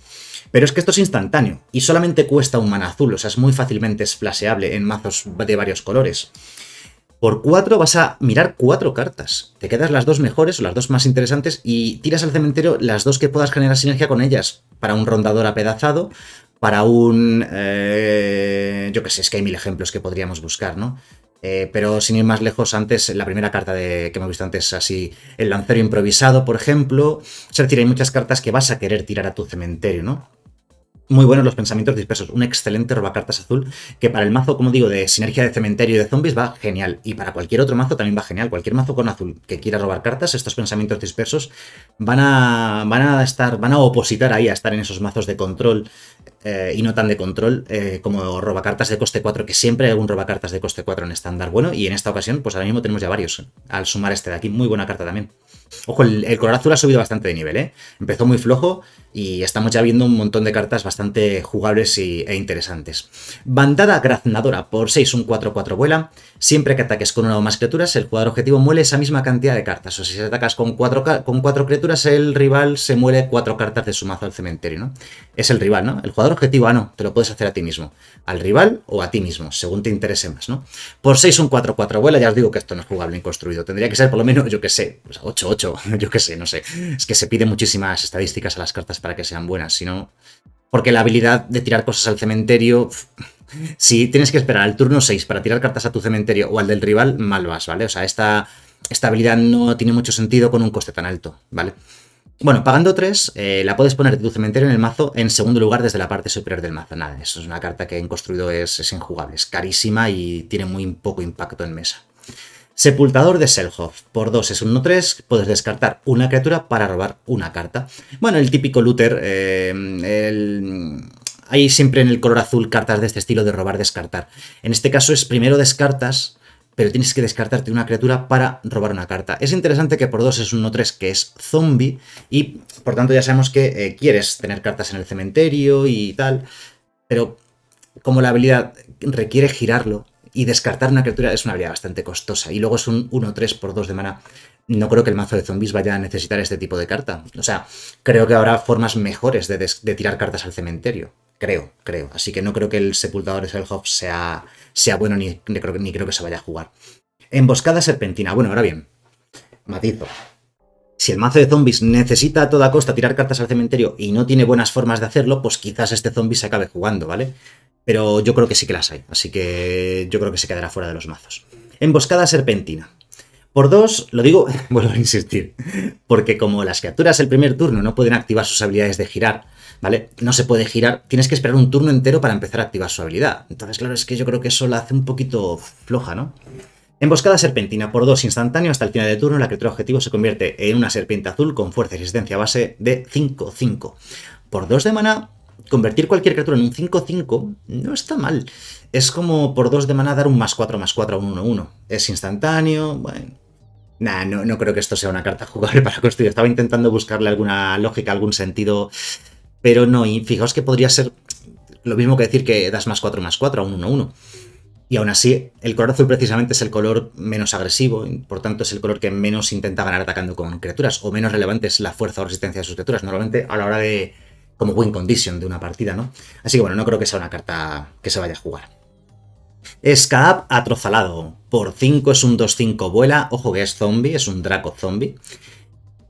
Pero es que esto es instantáneo y solamente cuesta un mana azul, o sea, es muy fácilmente splasheable en mazos de varios colores. Por cuatro vas a mirar cuatro cartas. Te quedas las dos mejores o las dos más interesantes y tiras al cementerio las dos que puedas generar sinergia con ellas. Para un rondador apedazado, para un... Eh, yo qué sé, es que hay mil ejemplos que podríamos buscar, ¿no? Eh, pero sin ir más lejos, antes, la primera carta de, que hemos visto antes, así, el lancero improvisado, por ejemplo. Es decir, hay muchas cartas que vas a querer tirar a tu cementerio, ¿no? muy buenos los pensamientos dispersos. Un excelente robacartas azul que para el mazo, como digo, de sinergia de cementerio y de zombies va genial. Y para cualquier otro mazo también va genial. Cualquier mazo con azul que quiera robar cartas, estos pensamientos dispersos van a, van a estar, van a opositar ahí a estar en esos mazos de control eh, y no tan de control eh, como robacartas de coste 4, que siempre hay algún robacartas de coste 4 en estándar bueno, y en esta ocasión, pues ahora mismo tenemos ya varios, al sumar este de aquí, muy buena carta también. Ojo, el, color azul ha subido bastante de nivel, ¿eh? Empezó muy flojo y estamos ya viendo un montón de cartas bastante jugables e interesantes. Bandada graznadora por 6, un 4-4 vuela. Siempre que ataques con una o más criaturas, el jugador objetivo muele esa misma cantidad de cartas. O sea, si atacas con 4 con cuatro criaturas, el rival se muele 4 cartas de su mazo al cementerio, ¿no? Es el rival, ¿no? El jugador objetivo, ah, no, te lo puedes hacer a ti mismo, al rival o a ti mismo, según te interese más, ¿no? Por 6 un 4-4 vuela, ya os digo que esto no es jugable en construido, tendría que ser por lo menos, yo que sé, 8-8, pues yo que sé, no sé. Es que se pide muchísimas estadísticas a las cartas para que sean buenas, sino Porque la habilidad de tirar cosas al cementerio... Si tienes que esperar al turno 6 para tirar cartas a tu cementerio o al del rival, mal vas, ¿vale? O sea, esta, esta habilidad no tiene mucho sentido con un coste tan alto, ¿vale? Bueno, pagando 3, eh, la puedes poner de tu cementerio en el mazo en segundo lugar desde la parte superior del mazo. Nada, eso es una carta que en construido es, injugable, es carísima y tiene muy poco impacto en mesa. Sepultador de Selhoff. Por 2 es 1-3, puedes descartar una criatura para robar una carta. Bueno, el típico looter, eh, hay siempre en el color azul cartas de este estilo de robar, descartar. En este caso es primero descartas pero tienes que descartarte una criatura para robar una carta. Es interesante que por 2 es un 1-3 que es zombie y por tanto ya sabemos que eh, quieres tener cartas en el cementerio y tal, pero como la habilidad requiere girarlo y descartar una criatura es una habilidad bastante costosa y luego es un 1-3 por 2 de mana. No creo que el mazo de zombies vaya a necesitar este tipo de carta. O sea, creo que habrá formas mejores de tirar cartas al cementerio. Creo, creo. Así que no creo que el Sepultador de Selhoff sea, sea bueno ni, creo, ni creo que se vaya a jugar. Emboscada serpentina. Bueno, ahora bien. Matizo. Si el mazo de zombies necesita a toda costa tirar cartas al cementerio y no tiene buenas formas de hacerlo, pues quizás este zombie se acabe jugando, ¿vale? Pero yo creo que sí que las hay, así que yo creo que se quedará fuera de los mazos. Emboscada serpentina. Por dos, lo digo, vuelvo a insistir, porque como las criaturas el primer turno no pueden activar sus habilidades de girar, ¿vale? No se puede girar, tienes que esperar un turno entero para empezar a activar su habilidad. Entonces, claro, es que yo creo que eso la hace un poquito floja, ¿no? Emboscada serpentina por 2 instantáneo hasta el final de turno, la criatura objetivo se convierte en una serpiente azul con fuerza y resistencia base de 5-5. Por 2 de mana, convertir cualquier criatura en un 5-5 no está mal. Es como por 2 de mana dar un más 4 más 4 a un 1-1. Es instantáneo, bueno. Nah, no, no creo que esto sea una carta jugable para construir. Estaba intentando buscarle alguna lógica, algún sentido pero no, y fijaos que podría ser lo mismo que decir que das más 4 más 4 a un 1-1. Y aún así, el color azul precisamente es el color menos agresivo, por tanto es el color que menos intenta ganar atacando con criaturas, o menos relevante es la fuerza o resistencia de sus criaturas, normalmente a la hora de, como win condition de una partida, ¿no? Así que bueno, no creo que sea una carta que se vaya a jugar. Scaab atrozalado. Por 5 es un 2-5 vuela. Ojo que es zombie, es un Draco zombie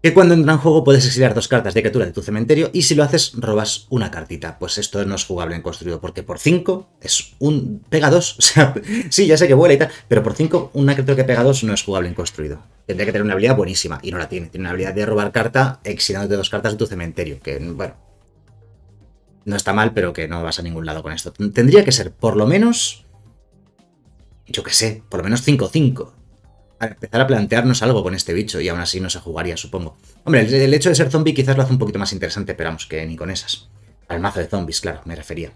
que cuando entra en juego puedes exiliar dos cartas de criatura de tu cementerio y si lo haces robas una cartita. Pues esto no es jugable en construido porque por 5 es un... pega 2. O sea, sí, ya sé que vuela y tal, pero por 5 una criatura que pega 2 no es jugable en construido. Tendría que tener una habilidad buenísima y no la tiene. Tiene una habilidad de robar carta exiliándote dos cartas de tu cementerio, que bueno... No está mal, pero que no vas a ningún lado con esto. Tendría que ser por lo menos... Yo qué sé, por lo menos 5-5 a empezar a plantearnos algo con este bicho y aún así no se jugaría, supongo. Hombre, el, hecho de ser zombie quizás lo hace un poquito más interesante, pero vamos, que ni con esas. Al mazo de zombies, claro, me refería.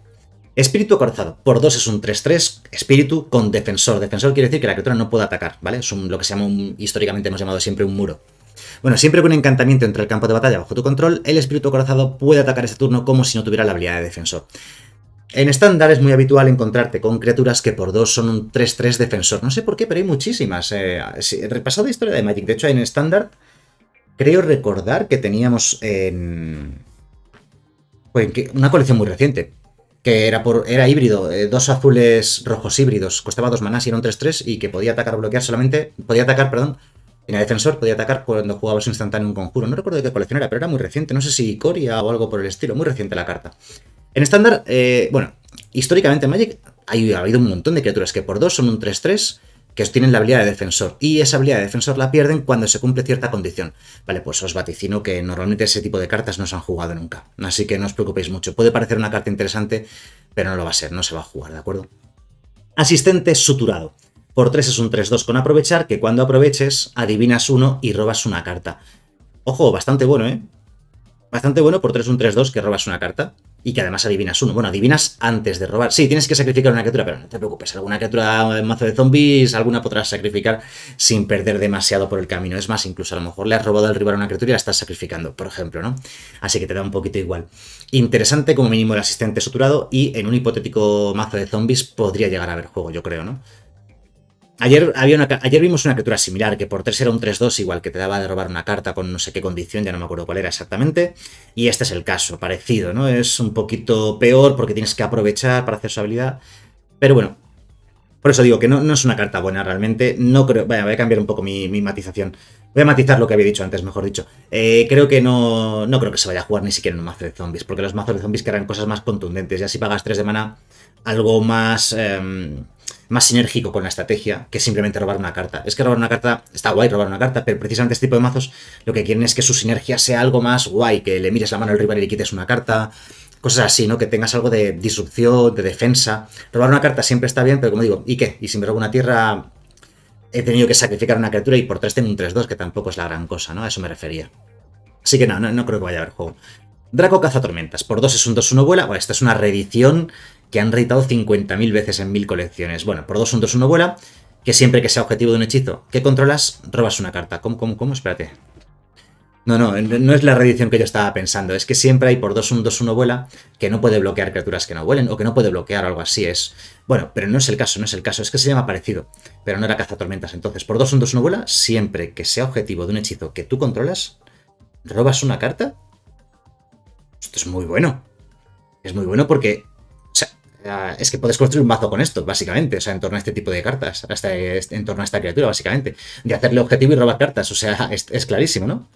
Espíritu acorazado. Por 2 es un 3-3. Espíritu con defensor. Defensor quiere decir que la criatura no puede atacar, ¿vale? Es lo que se llama históricamente hemos llamado siempre un muro. Bueno, siempre que un encantamiento entre el campo de batalla bajo tu control, el espíritu acorazado puede atacar este turno como si no tuviera la habilidad de defensor. En estándar es muy habitual encontrarte con criaturas que por dos son un 3-3 defensor. No sé por qué, pero hay muchísimas. Eh, repasado la historia de Magic. De hecho, en estándar creo recordar que teníamos en... Pues, una colección muy reciente. Que era, por, era híbrido, eh, dos azules rojos híbridos, costaba dos manas y era un 3-3 y que podía atacar o bloquear solamente, podía atacar, perdón, en el defensor podía atacar cuando jugabas instantáneo un conjuro. No recuerdo de qué colección era, pero era muy reciente. No sé si Coria o algo por el estilo. Muy reciente la carta. En estándar, eh, bueno, históricamente en Magic ha habido un montón de criaturas que por dos son un 3-3 que tienen la habilidad de defensor. Y esa habilidad de defensor la pierden cuando se cumple cierta condición. Vale, pues os vaticino que normalmente ese tipo de cartas no se han jugado nunca. Así que no os preocupéis mucho. Puede parecer una carta interesante, pero no lo va a ser. No se va a jugar, ¿de acuerdo? Asistente suturado. Por 3 es un 3-2 con aprovechar, que cuando aproveches adivinas uno y robas una carta. Ojo, bastante bueno, ¿eh? Bastante bueno por 3 un 3-2 que robas una carta y que además adivinas uno. Bueno, adivinas antes de robar. Sí, tienes que sacrificar una criatura, pero no te preocupes. Alguna criatura en eh, mazo de zombies, alguna podrás sacrificar sin perder demasiado por el camino. Es más, incluso a lo mejor le has robado al rival una criatura y la estás sacrificando, por ejemplo, ¿no? Así que te da un poquito igual. Interesante como mínimo el asistente suturado y en un hipotético mazo de zombies podría llegar a haber juego, yo creo, ¿no? Ayer, había una, ayer vimos una criatura similar, que por 3 era un 3-2, igual que te daba de robar una carta con no sé qué condición, ya no me acuerdo cuál era exactamente. Y este es el caso, parecido, ¿no? Es un poquito peor porque tienes que aprovechar para hacer su habilidad. Pero bueno, por eso digo que no, es una carta buena realmente. No creo. Vaya, voy a cambiar un poco mi, matización. Voy a matizar lo que había dicho antes, mejor dicho. Eh, creo que no, no creo que se vaya a jugar ni siquiera en un mazo de zombies, porque los mazos de zombies querrán cosas más contundentes. Y así pagas 3 de mana, algo más. Em, más sinérgico con la estrategia que simplemente robar una carta. Es que robar una carta, está guay robar una carta, pero precisamente este tipo de mazos lo que quieren es que su sinergia sea algo más guay, que le mires la mano al rival y le quites una carta, cosas así, ¿no? Que tengas algo de disrupción, de defensa. Robar una carta siempre está bien, pero como digo, ¿y qué? Y si me robo una tierra, he tenido que sacrificar una criatura y por 3 tengo un 3-2, que tampoco es la gran cosa, ¿no? A eso me refería. Así que no, no, creo que vaya a haber juego. Draco caza tormentas. Por 2 es un 2-1 vuela. Bueno, esta es una reedición que han reeditado 50.000 veces en 1.000 colecciones. Bueno, por 2 un 2 1 vuela, que siempre que sea objetivo de un hechizo que controlas, robas una carta. ¿Cómo, cómo, cómo? Espérate. No, no, no es la reedición que yo estaba pensando. Es que siempre hay por 2 un 2 1 vuela que no puede bloquear criaturas que no vuelen o que no puede bloquear algo así. Es. Bueno, pero no es el caso, no es el caso. Es que se llama parecido, pero no era caza-tormentas. Entonces, por 2 un 2 1 vuela, siempre que sea objetivo de un hechizo que tú controlas, robas una carta. Esto es muy bueno. Es muy bueno porque es que puedes construir un mazo con esto, básicamente, o sea, en torno a este tipo de cartas, hasta este, en torno a esta criatura, básicamente. De hacerle objetivo y robar cartas, o sea, es, clarísimo, ¿no?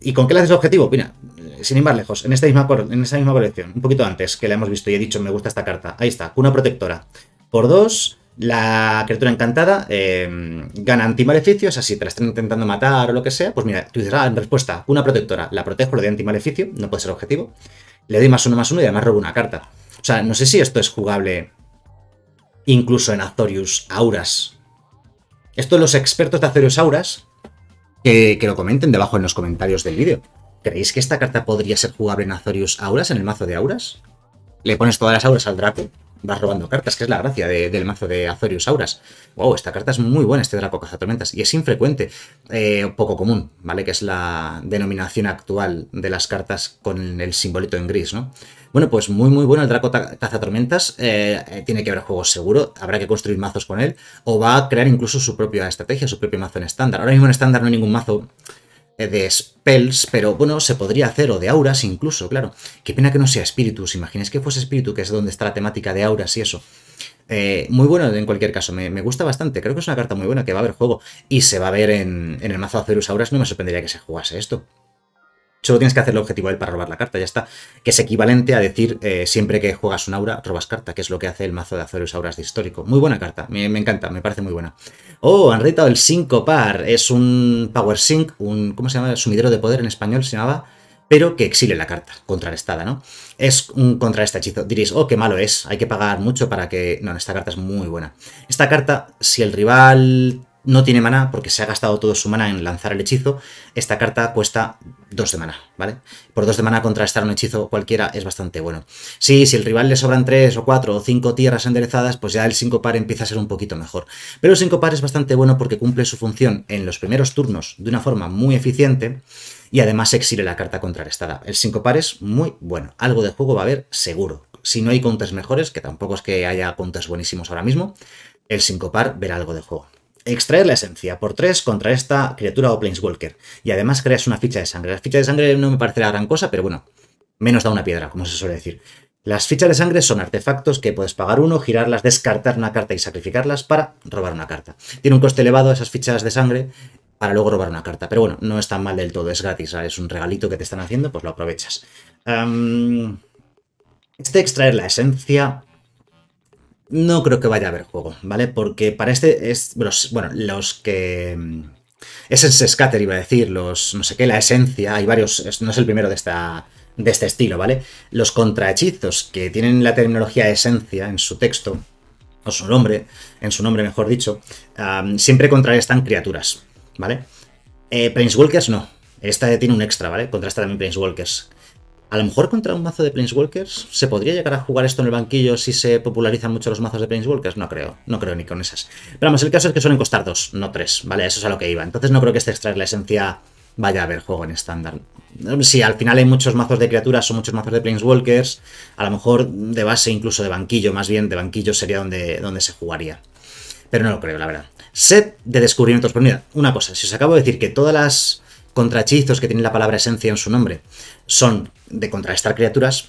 ¿Y con qué le haces objetivo? Mira, eh, sin ir más lejos, en esta misma, esa misma colección, un poquito antes, que la hemos visto y he dicho, me gusta esta carta, ahí está, una protectora. Por dos, la criatura encantada eh, gana antimaleficios, así te la están intentando matar o lo que sea, pues mira, tú dices, ah, en respuesta, una protectora, la protejo, lo de antimaleficio, no puede ser objetivo, le doy más uno, más uno y además robo una carta. O sea, no sé si esto es jugable incluso en Azorius Auras. Esto los expertos de Azorius Auras, que, lo comenten debajo en los comentarios del vídeo. ¿Creéis que esta carta podría ser jugable en Azorius Auras, en el mazo de Auras? Le pones todas las auras al Draco, vas robando cartas, que es la gracia del mazo de Azorius Auras. Wow, esta carta es muy buena, este Draco Cazatormentas, y es infrecuente, eh, poco común, ¿vale? Que es la denominación actual de las cartas con el simbolito en gris, ¿no? Bueno, pues muy, muy bueno el Draco Cazatormentas. Eh, eh, tiene que haber juegos seguro, habrá que construir mazos con él, o va a crear incluso su propia estrategia, su propio mazo en estándar. Ahora mismo en estándar no hay ningún mazo eh, de spells, pero bueno, se podría hacer, o de auras incluso, claro. Qué pena que no sea espíritus, imagináis que fuese espíritu, que es donde está la temática de auras y eso. muy bueno en cualquier caso, me, gusta bastante, creo que es una carta muy buena, que va a haber juego, y se va a ver en, en el mazo Acerus Auras, no me sorprendería que se jugase esto. Solo tienes que hacer el objetivo de él para robar la carta, ya está. Que es equivalente a decir, eh, siempre que juegas un aura, robas carta, que es lo que hace el mazo de azores Auras de Histórico. Muy buena carta, me, encanta, me parece muy buena. Oh, han retado el 5 par, es un Power Sync, un, ¿cómo se llama? Sumidero de poder en español se llamaba, pero que exile la carta, contrarrestada, ¿no? Es un contrarresta hechizo. Diréis, oh, qué malo es, hay que pagar mucho para que... No, esta carta es muy buena. Esta carta, si el rival no tiene maná porque se ha gastado todo su mana en lanzar el hechizo. Esta carta cuesta 2 de maná, ¿vale? Por 2 de maná contrarrestar un hechizo cualquiera es bastante bueno. Sí, si el rival le sobran 3 o 4 o 5 tierras enderezadas, pues ya el 5 par empieza a ser un poquito mejor. Pero el 5 par es bastante bueno porque cumple su función en los primeros turnos de una forma muy eficiente y además exile la carta contrarrestada. El 5 par es muy bueno. Algo de juego va a haber seguro. Si no hay contes mejores, que tampoco es que haya contes buenísimos ahora mismo, el 5 par verá algo de juego extraer la esencia por 3 contra esta criatura o planeswalker. Y además creas una ficha de sangre. La ficha de sangre no me parece gran cosa, pero bueno, menos da una piedra, como se suele decir. Las fichas de sangre son artefactos que puedes pagar uno, girarlas, descartar una carta y sacrificarlas para robar una carta. Tiene un coste elevado esas fichas de sangre para luego robar una carta, pero bueno, no es tan mal del todo, es gratis, es un regalito que te están haciendo, pues lo aprovechas. este extraer la esencia no creo que vaya a haber juego, ¿vale? Porque para este es. Bueno, los que. Mm, es el Scatter, iba a decir, los. No sé qué, la esencia. Hay varios. No es el primero de esta. De este estilo, ¿vale? Los contrahechizos que tienen la terminología esencia en su texto, o su nombre, en su nombre mejor dicho, siempre siempre están criaturas, ¿vale? Prince eh, Planeswalkers no. Esta tiene un extra, ¿vale? Contrasta también Planeswalkers. A lo mejor contra un mazo de Planeswalkers, ¿se podría llegar a jugar esto en el banquillo si se popularizan mucho los mazos de Planeswalkers? No creo, no creo ni con esas. Pero vamos, el caso es que suelen costar dos, no tres, ¿vale? Eso es a lo que iba. Entonces no creo que este extraer la esencia vaya a haber juego en estándar. Si al final hay muchos mazos de criaturas o muchos mazos de Planeswalkers, a lo mejor de base incluso de banquillo, más bien de banquillo sería donde, donde se jugaría. Pero no lo creo, la verdad. Set de descubrimientos. Pero pues mira, una cosa, si os acabo de decir que todas las hechizos, que tienen la palabra esencia en su nombre son de contrarrestar criaturas.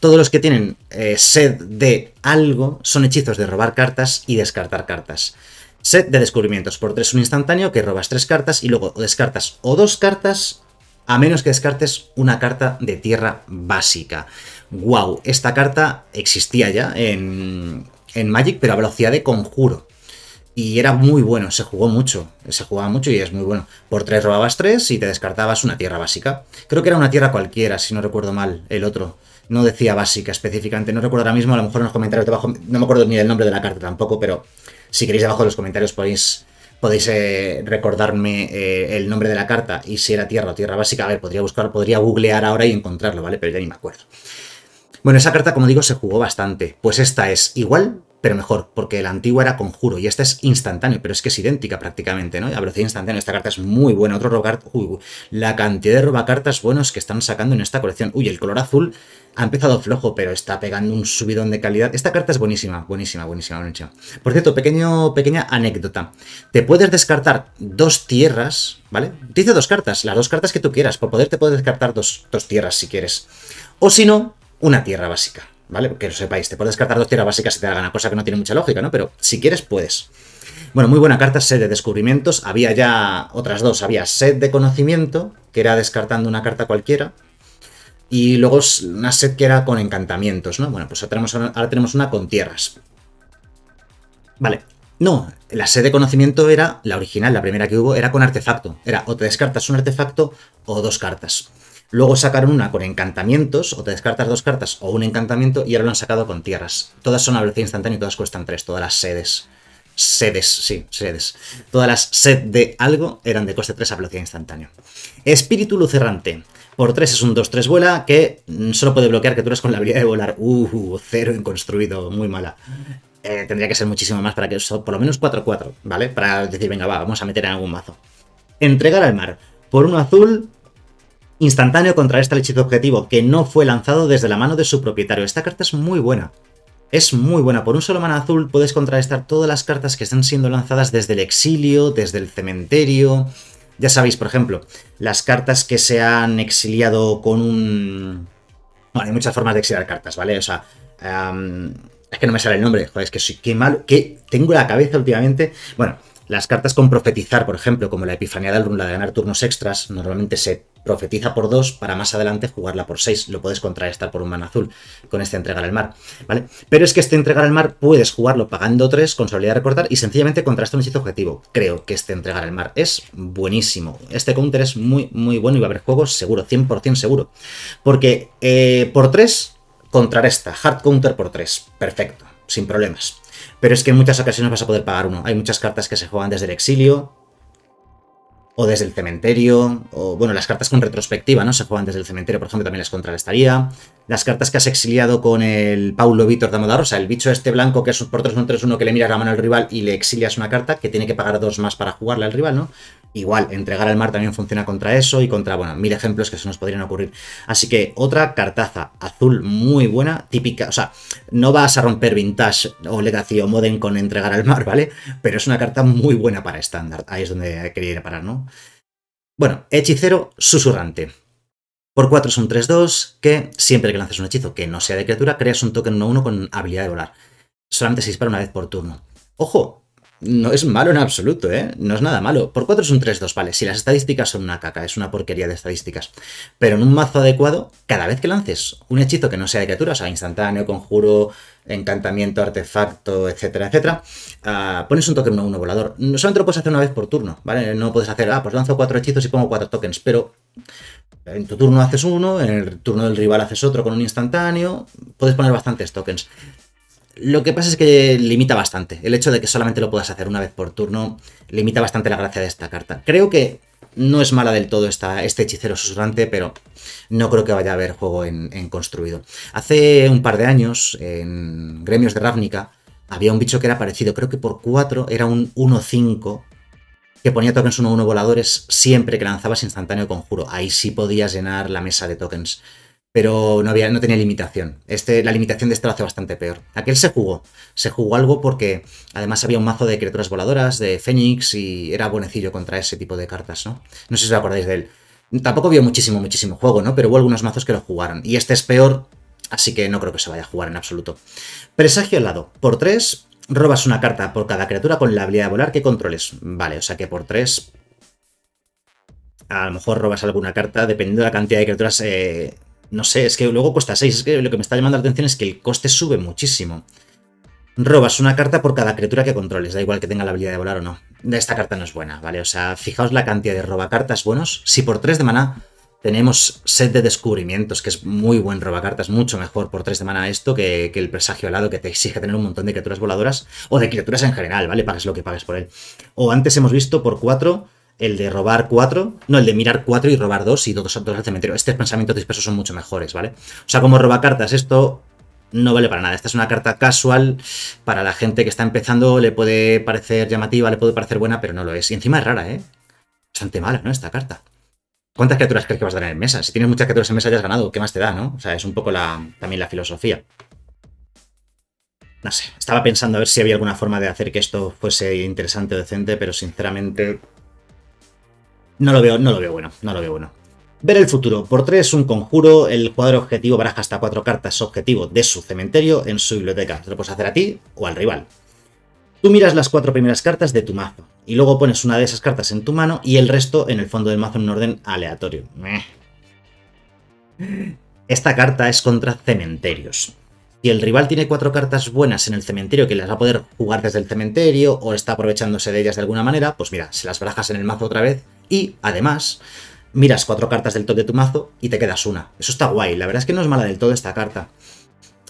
Todos los que tienen eh, sed de algo son hechizos de robar cartas y descartar cartas. Set de descubrimientos. Por tres un instantáneo que robas tres cartas y luego descartas o dos cartas a menos que descartes una carta de tierra básica. ¡Wow! Esta carta existía ya en, en Magic, pero a velocidad de conjuro y era muy bueno, se jugó mucho, se jugaba mucho y es muy bueno. Por tres robabas tres y te descartabas una tierra básica. Creo que era una tierra cualquiera, si no recuerdo mal, el otro. No decía básica específicamente, no recuerdo ahora mismo, a lo mejor en los comentarios debajo, no me acuerdo ni del nombre de la carta tampoco, pero si queréis debajo de los comentarios podéis, podéis eh, recordarme eh, el nombre de la carta y si era tierra o tierra básica, a ver, podría buscar, podría googlear ahora y encontrarlo, ¿vale? Pero ya ni me acuerdo. Bueno, esa carta, como digo, se jugó bastante. Pues esta es igual, pero mejor, porque la antigua era conjuro y esta es instantáneo, pero es que es idéntica prácticamente, ¿no? A velocidad instantánea, esta carta es muy buena. Otro robacartas, uy, la cantidad de robacartas buenos que están sacando en esta colección. Uy, el color azul ha empezado flojo, pero está pegando un subidón de calidad. Esta carta es buenísima, buenísima, buenísima, buenísima. Por cierto, pequeño, pequeña anécdota. Te puedes descartar dos tierras, ¿vale? Te Dice dos cartas, las dos cartas que tú quieras. Por poder te puedes descartar dos tierras si quieres. O si no, una tierra básica. ¿vale? que lo sepáis, te puedes descartar dos tierras básicas si te da gana, cosa que no tiene mucha lógica, ¿no? Pero si quieres, puedes. Bueno, muy buena carta, set de descubrimientos. Había ya otras dos. Había set de conocimiento, que era descartando una carta cualquiera. Y luego una set que era con encantamientos, ¿no? Bueno, pues ahora tenemos, ahora tenemos una con tierras. Vale. No, la sed de conocimiento era la original, la primera que hubo, era con artefacto. Era o te descartas un artefacto o dos cartas. Luego sacaron una con encantamientos, o te descartas dos cartas o un encantamiento, y ahora lo han sacado con tierras. Todas son a velocidad instantánea y todas cuestan tres, todas las sedes. Sedes, sí, sedes. Todas las sed de algo eran de coste 3 a velocidad instantánea. Espíritu lucerrante. Por 3 es un 2-3 vuela que mm, solo puede bloquear criaturas con la habilidad de volar. Uh, cero en construido, muy mala. Eh, tendría que ser muchísimo más para que eso, por lo menos 4-4, ¿vale? Para decir, venga, va, vamos a meter en algún mazo. Entregar al mar. Por uno azul, instantáneo contra este hechizo objetivo que no fue lanzado desde la mano de su propietario. Esta carta es muy buena. Es muy buena. Por un solo mana azul puedes contrarrestar todas las cartas que están siendo lanzadas desde el exilio, desde el cementerio. Ya sabéis, por ejemplo, las cartas que se han exiliado con un... Bueno, hay muchas formas de exiliar cartas, ¿vale? O sea, es que no me sale el nombre, joder, es que soy... Qué malo, que tengo la cabeza últimamente. Bueno, las cartas con profetizar, por ejemplo, como la Epifanía de Alrum, la de ganar turnos extras, normalmente se profetiza por 2 para más adelante jugarla por 6. Lo puedes contrarrestar por un mana azul con este entregar al mar, ¿vale? Pero es que este entregar al mar puedes jugarlo pagando 3, consolidar, recortar y sencillamente contrarrestar un hechizo objetivo. Creo que este entregar al mar es buenísimo. Este counter es muy, muy bueno y va a haber juegos seguro, 100% seguro. Porque eh, por por 3 esta, hard counter por 3, perfecto, sin problemas pero es que en muchas ocasiones vas a poder pagar uno. Hay muchas cartas que se juegan desde el exilio, o desde el cementerio, o bueno, las cartas con retrospectiva, ¿no? Se juegan desde el cementerio, por ejemplo, también las contrarrestaría. Las cartas que has exiliado con el Paulo Víctor de sea, el bicho este blanco que es por tres 1 3 uno que le miras la mano al rival y le exilias una carta que tiene que pagar dos más para jugarle al rival, ¿no? Igual, entregar al mar también funciona contra eso y contra, bueno, mil ejemplos que se nos podrían ocurrir. Así que otra cartaza azul muy buena, típica, o sea, no vas a romper vintage o legacy o modem con entregar al mar, ¿vale? Pero es una carta muy buena para estándar, ahí es donde quería ir a parar, ¿no? Bueno, hechicero susurrante. Por 4 es un 3-2 que siempre que lances un hechizo que no sea de criatura, creas un token 1-1 con habilidad de volar. Solamente se dispara una vez por turno. ¡Ojo! no es malo en absoluto, ¿eh? No es nada malo. Por 4 es un 3-2, vale. Si las estadísticas son una caca, es una porquería de estadísticas. Pero en un mazo adecuado, cada vez que lances un hechizo que no sea de criatura, o sea, instantáneo, conjuro, encantamiento, artefacto, etcétera, etcétera, ah, pones un token 1-1 volador. No, solamente lo puedes hacer una vez por turno, ¿vale? No puedes hacer, ah, pues lanzo 4 hechizos y pongo 4 tokens, pero en tu turno haces uno, en el turno del rival haces otro con un instantáneo, puedes poner bastantes tokens. Lo que pasa es que limita bastante. El hecho de que solamente lo puedas hacer una vez por turno limita bastante la gracia de esta carta. Creo que no es mala del todo este hechicero susurrante, pero no creo que vaya a haber juego en, en construido. Hace un par de años, en Gremios de Ravnica, había un bicho que era parecido, creo que por 4 era un 1-5 que ponía tokens 1-1 voladores siempre que lanzabas instantáneo conjuro. Ahí sí podías llenar la mesa de tokens pero no, había, no tenía limitación. Este, la limitación de este lo hace bastante peor. Aquel se jugó. Se jugó algo porque además había un mazo de criaturas voladoras, de Fénix, y era buenecillo contra ese tipo de cartas, ¿no? No sé si os acordáis de él. Tampoco vio muchísimo, muchísimo juego, ¿no? Pero hubo algunos mazos que lo jugaron. Y este es peor, así que no creo que se vaya a jugar en absoluto. Presagio al lado. Por 3, robas una carta por cada criatura con la habilidad de volar que controles. Vale, o sea que por 3 a lo mejor robas alguna carta, dependiendo de la cantidad de criaturas eh, no sé, es que luego cuesta 6. Es que lo que me está llamando la atención es que el coste sube muchísimo. Robas una carta por cada criatura que controles, da igual que tenga la habilidad de volar o no. Esta carta no es buena, ¿vale? O sea, fijaos la cantidad de robacartas buenos. Si por 3 de maná tenemos set de descubrimientos, que es muy buen robacartas, mucho mejor por 3 de mana esto que, el presagio alado, que te exige tener un montón de criaturas voladoras, o de criaturas en general, ¿vale? Pagues lo que pagues por él. O antes hemos visto por 4 el de robar cuatro, no, el de mirar cuatro y robar dos y dos, dos al cementerio. Estos pensamientos dispersos son mucho mejores, ¿vale? O sea, como roba cartas, esto no vale para nada. Esta es una carta casual para la gente que está empezando, le puede parecer llamativa, le puede parecer buena, pero no lo es. Y encima es rara, ¿eh? Bastante mala, ¿no? Esta carta. ¿Cuántas criaturas crees que vas a tener en mesa? Si tienes muchas criaturas en mesa ya has ganado, ¿qué más te da, no? O sea, es un poco la, también la filosofía. No sé, estaba pensando a ver si había alguna forma de hacer que esto fuese interesante o decente, pero sinceramente no lo veo, no lo veo bueno, no lo veo bueno. Ver el futuro. Por 3, un conjuro. El jugador objetivo baraja hasta cuatro cartas objetivo de su cementerio en su biblioteca. lo puedes hacer a ti o al rival. Tú miras las cuatro primeras cartas de tu mazo y luego pones una de esas cartas en tu mano y el resto en el fondo del mazo en un orden aleatorio. Esta carta es contra cementerios. Si el rival tiene cuatro cartas buenas en el cementerio que las va a poder jugar desde el cementerio o está aprovechándose de ellas de alguna manera, pues mira, se las barajas en el mazo otra vez y además, miras cuatro cartas del top de tu mazo y te quedas una. Eso está guay. La verdad es que no es mala del todo esta carta.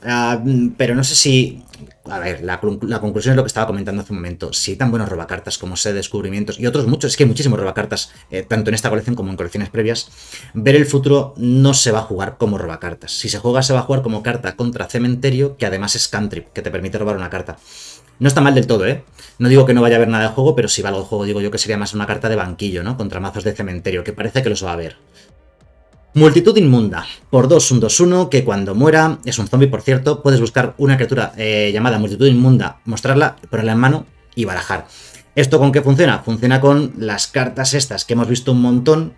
Ah, pero no sé si. A ver, la, conclusión es lo que estaba comentando hace un momento. Si tan buenos robacartas como sé, descubrimientos y otros muchos, es que hay muchísimos robacartas, eh, tanto en esta colección como en colecciones previas, ver el futuro no se va a jugar como robacartas. Si se juega, se va a jugar como carta contra cementerio, que además es cantrip, que te permite robar una carta. No está mal del todo, ¿eh? No digo que no vaya a haber nada de juego, pero si va algo de juego, digo yo que sería más una carta de banquillo, ¿no? Contra mazos de cementerio, que parece que los va a haber. Multitud inmunda. Por 2, un 2-1, que cuando muera, es un zombie por cierto, puedes buscar una criatura eh, llamada multitud inmunda, mostrarla, ponerla en mano y barajar. ¿Esto con qué funciona? Funciona con las cartas estas que hemos visto un montón,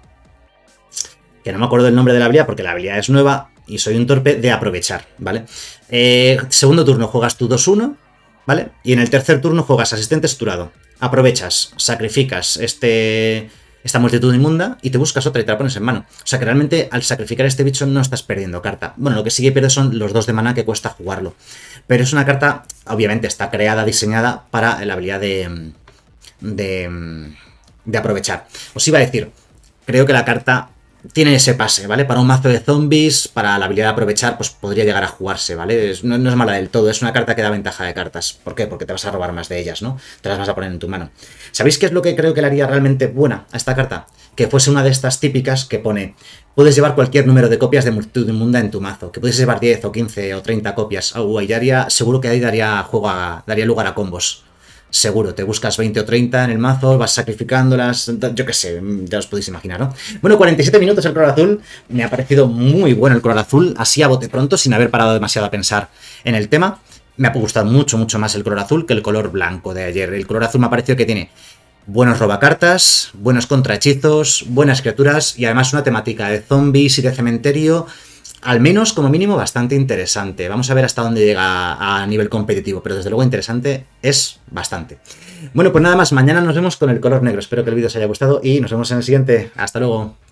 que no me acuerdo el nombre de la habilidad porque la habilidad es nueva y soy un torpe de aprovechar, ¿vale? Eh, segundo turno juegas tu 2-1, ¿vale? Y en el tercer turno juegas asistente esturado. Aprovechas, sacrificas este, esta multitud inmunda y te buscas otra y te la pones en mano. O sea que realmente al sacrificar este bicho no estás perdiendo carta. Bueno, lo que sigue pierdes son los dos de mana que cuesta jugarlo. Pero es una carta, obviamente, está creada, diseñada para la habilidad de, de, de aprovechar. Os iba a decir, creo que la carta tiene ese pase, ¿vale? Para un mazo de zombies, para la habilidad de aprovechar, pues podría llegar a jugarse, ¿vale? no, es mala del todo, es una carta que da ventaja de cartas. ¿Por qué? Porque te vas a robar más de ellas, ¿no? Te las vas a poner en tu mano. ¿Sabéis qué es lo que creo que le haría realmente buena a esta carta? Que fuese una de estas típicas que pone, puedes llevar cualquier número de copias de multitud inmunda en tu mazo, que puedes llevar 10 o 15 o 30 copias. Oh, seguro que ahí daría, daría lugar a combos seguro, te buscas 20 o 30 en el mazo, vas sacrificándolas, yo qué sé, mm, ya os podéis imaginar, ¿no? Bueno, 47 minutos el color azul, me ha parecido muy bueno el color azul, así a bote pronto, sin haber parado demasiado a pensar en el tema. Me ha gustado mucho, mucho más el color azul que el color blanco de ayer. El color azul me ha parecido que tiene buenos robacartas, buenos contrahechizos, buenas criaturas y además una temática de zombies y de cementerio al menos como mínimo bastante interesante. Vamos a ver hasta dónde llega a nivel competitivo, pero desde luego interesante es bastante. Bueno, pues nada más, mañana nos vemos con el color negro. Espero que el vídeo os haya gustado y nos vemos en el siguiente. Hasta luego.